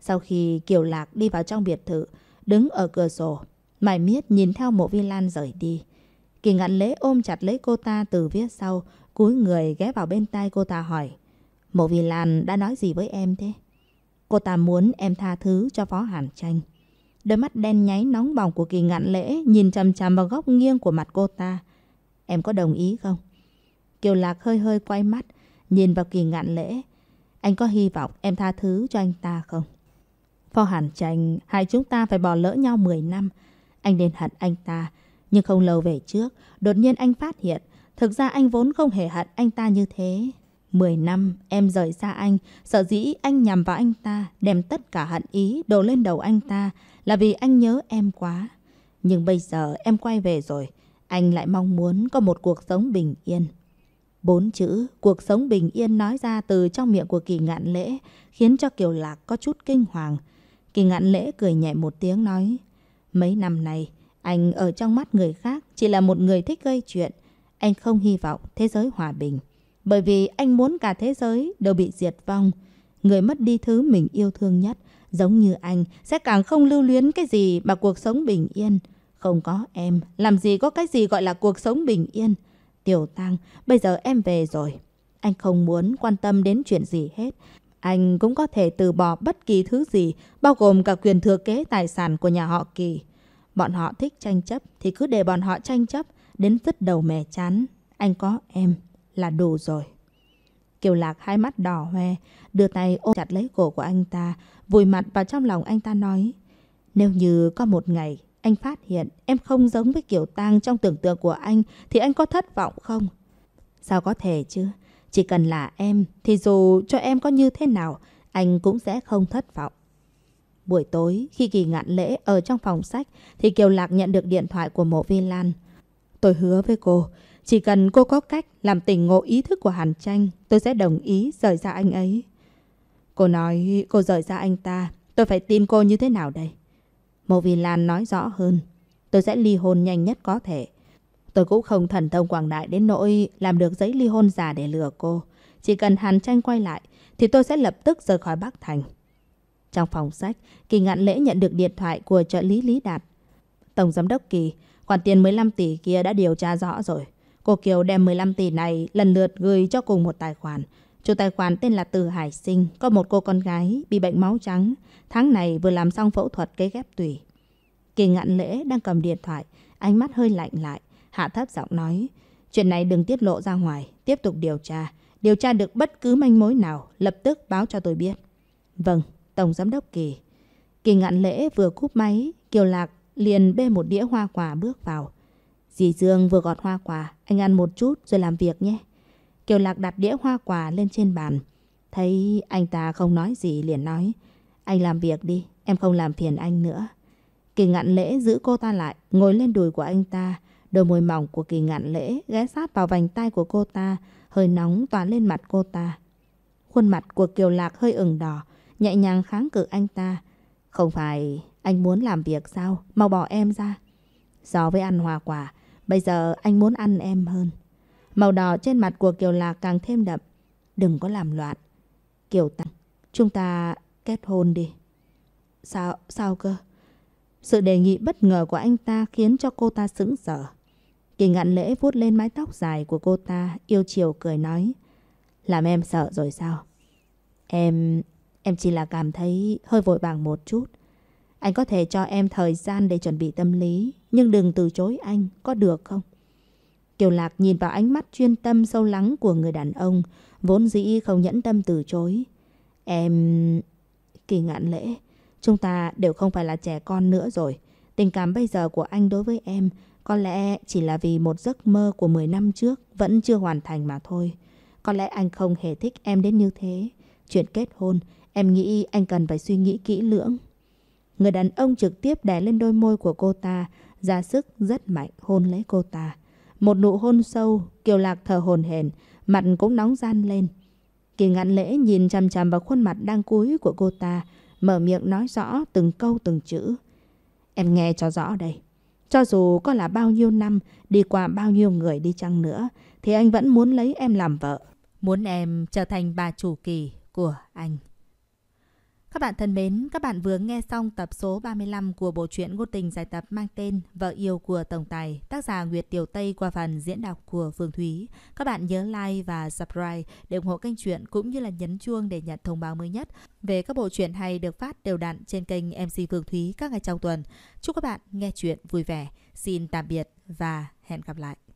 Sau khi Kiều Lạc đi vào trong biệt thự, đứng ở cửa sổ, mải miết nhìn theo mộ vi lan rời đi. Kỳ ngạn lễ ôm chặt lấy cô ta từ phía sau, cúi người ghé vào bên tai cô ta hỏi. Mộ vi lan đã nói gì với em thế? Cô ta muốn em tha thứ cho Phó Hàn Tranh. Đôi mắt đen nháy nóng bỏng của kỳ ngạn lễ nhìn chằm chằm vào góc nghiêng của mặt cô ta. Em có đồng ý không? Kiều Lạc hơi hơi quay mắt, nhìn vào kỳ ngạn lễ. Anh có hy vọng em tha thứ cho anh ta không? Phó Hàn Tranh, hai chúng ta phải bỏ lỡ nhau 10 năm. Anh nên hận anh ta. Nhưng không lâu về trước, đột nhiên anh phát hiện, thực ra anh vốn không hề hận anh ta như thế. 10 năm, em rời xa anh, sợ dĩ anh nhằm vào anh ta, đem tất cả hận ý đổ lên đầu anh ta là vì anh nhớ em quá. Nhưng bây giờ em quay về rồi, anh lại mong muốn có một cuộc sống bình yên. Bốn chữ cuộc sống bình yên nói ra từ trong miệng của kỳ ngạn lễ khiến cho Kiều Lạc có chút kinh hoàng. Kỳ ngạn lễ cười nhẹ một tiếng nói Mấy năm này anh ở trong mắt người khác chỉ là một người thích gây chuyện Anh không hy vọng thế giới hòa bình Bởi vì anh muốn cả thế giới đều bị diệt vong Người mất đi thứ mình yêu thương nhất Giống như anh sẽ càng không lưu luyến cái gì mà cuộc sống bình yên Không có em Làm gì có cái gì gọi là cuộc sống bình yên Tiểu Tăng Bây giờ em về rồi Anh không muốn quan tâm đến chuyện gì hết anh cũng có thể từ bỏ bất kỳ thứ gì, bao gồm cả quyền thừa kế tài sản của nhà họ Kỳ. Bọn họ thích tranh chấp thì cứ để bọn họ tranh chấp, đến dứt đầu mẻ chán. Anh có em là đủ rồi. Kiều Lạc hai mắt đỏ hoe, đưa tay ôm chặt lấy cổ của anh ta, vùi mặt vào trong lòng anh ta nói. Nếu như có một ngày anh phát hiện em không giống với kiểu Tang trong tưởng tượng của anh thì anh có thất vọng không? Sao có thể chứ? Chỉ cần là em thì dù cho em có như thế nào, anh cũng sẽ không thất vọng. Buổi tối, khi kỳ ngạn lễ ở trong phòng sách thì Kiều Lạc nhận được điện thoại của Mộ Vi Lan. Tôi hứa với cô, chỉ cần cô có cách làm tỉnh ngộ ý thức của Hàn Tranh, tôi sẽ đồng ý rời xa anh ấy. Cô nói cô rời xa anh ta, tôi phải tin cô như thế nào đây? Mộ Vi Lan nói rõ hơn, tôi sẽ ly hôn nhanh nhất có thể. Tôi cũng không thần thông quảng đại đến nỗi làm được giấy ly hôn giả để lừa cô. Chỉ cần Hàn Tranh quay lại thì tôi sẽ lập tức rời khỏi Bắc Thành. Trong phòng sách, Kỳ Ngạn Lễ nhận được điện thoại của trợ lý Lý Đạt. Tổng giám đốc Kỳ, khoản tiền 15 tỷ kia đã điều tra rõ rồi. Cô Kiều đem 15 tỷ này lần lượt gửi cho cùng một tài khoản. Chủ tài khoản tên là Từ Hải Sinh, có một cô con gái bị bệnh máu trắng. Tháng này vừa làm xong phẫu thuật cấy ghép tủy. Kỳ Ngạn Lễ đang cầm điện thoại, ánh mắt hơi lạnh lại hạ thấp giọng nói. Chuyện này đừng tiết lộ ra ngoài, tiếp tục điều tra. Điều tra được bất cứ manh mối nào, lập tức báo cho tôi biết. Vâng, Tổng Giám đốc Kỳ. Kỳ ngạn lễ vừa cúp máy, Kiều Lạc liền bê một đĩa hoa quả bước vào. Dì Dương vừa gọt hoa quả, anh ăn một chút rồi làm việc nhé. Kiều Lạc đặt đĩa hoa quả lên trên bàn. Thấy anh ta không nói gì liền nói. Anh làm việc đi, em không làm phiền anh nữa. Kỳ ngạn lễ giữ cô ta lại, ngồi lên đùi của anh ta, Đôi môi mỏng của kỳ ngạn lễ ghé sát vào vành tay của cô ta, hơi nóng toán lên mặt cô ta. Khuôn mặt của Kiều Lạc hơi ửng đỏ, nhẹ nhàng kháng cự anh ta. Không phải anh muốn làm việc sao? Mau bỏ em ra. So với ăn hoa quả, bây giờ anh muốn ăn em hơn. Màu đỏ trên mặt của Kiều Lạc càng thêm đậm. Đừng có làm loạn. Kiều Tăng, chúng ta kết hôn đi. Sao, sao cơ? Sự đề nghị bất ngờ của anh ta khiến cho cô ta sững sờ. Kỳ ngạn lễ vuốt lên mái tóc dài của cô ta Yêu chiều cười nói Làm em sợ rồi sao Em... em chỉ là cảm thấy hơi vội vàng một chút Anh có thể cho em thời gian để chuẩn bị tâm lý Nhưng đừng từ chối anh, có được không? Kiều Lạc nhìn vào ánh mắt chuyên tâm sâu lắng của người đàn ông Vốn dĩ không nhẫn tâm từ chối Em... Kỳ ngạn lễ Chúng ta đều không phải là trẻ con nữa rồi Tình cảm bây giờ của anh đối với em có lẽ chỉ là vì một giấc mơ của 10 năm trước vẫn chưa hoàn thành mà thôi. Có lẽ anh không hề thích em đến như thế. Chuyện kết hôn, em nghĩ anh cần phải suy nghĩ kỹ lưỡng. Người đàn ông trực tiếp đè lên đôi môi của cô ta, ra sức rất mạnh hôn lấy cô ta. Một nụ hôn sâu, kiều lạc thở hồn hển, mặt cũng nóng gian lên. Kỳ ngạn lễ nhìn chằm chằm vào khuôn mặt đang cúi của cô ta, mở miệng nói rõ từng câu từng chữ. Em nghe cho rõ đây. Cho dù có là bao nhiêu năm, đi qua bao nhiêu người đi chăng nữa, thì anh vẫn muốn lấy em làm vợ. Muốn em trở thành bà chủ kỳ của anh. Các bạn thân mến, các bạn vừa nghe xong tập số 35 của bộ truyện ngôn tình giải tập mang tên Vợ yêu của Tổng Tài, tác giả Nguyệt Tiểu Tây qua phần diễn đọc của Phương Thúy. Các bạn nhớ like và subscribe để ủng hộ kênh truyện cũng như là nhấn chuông để nhận thông báo mới nhất về các bộ truyện hay được phát đều đặn trên kênh MC Phương Thúy các ngày trong tuần. Chúc các bạn nghe truyện vui vẻ. Xin tạm biệt và hẹn gặp lại.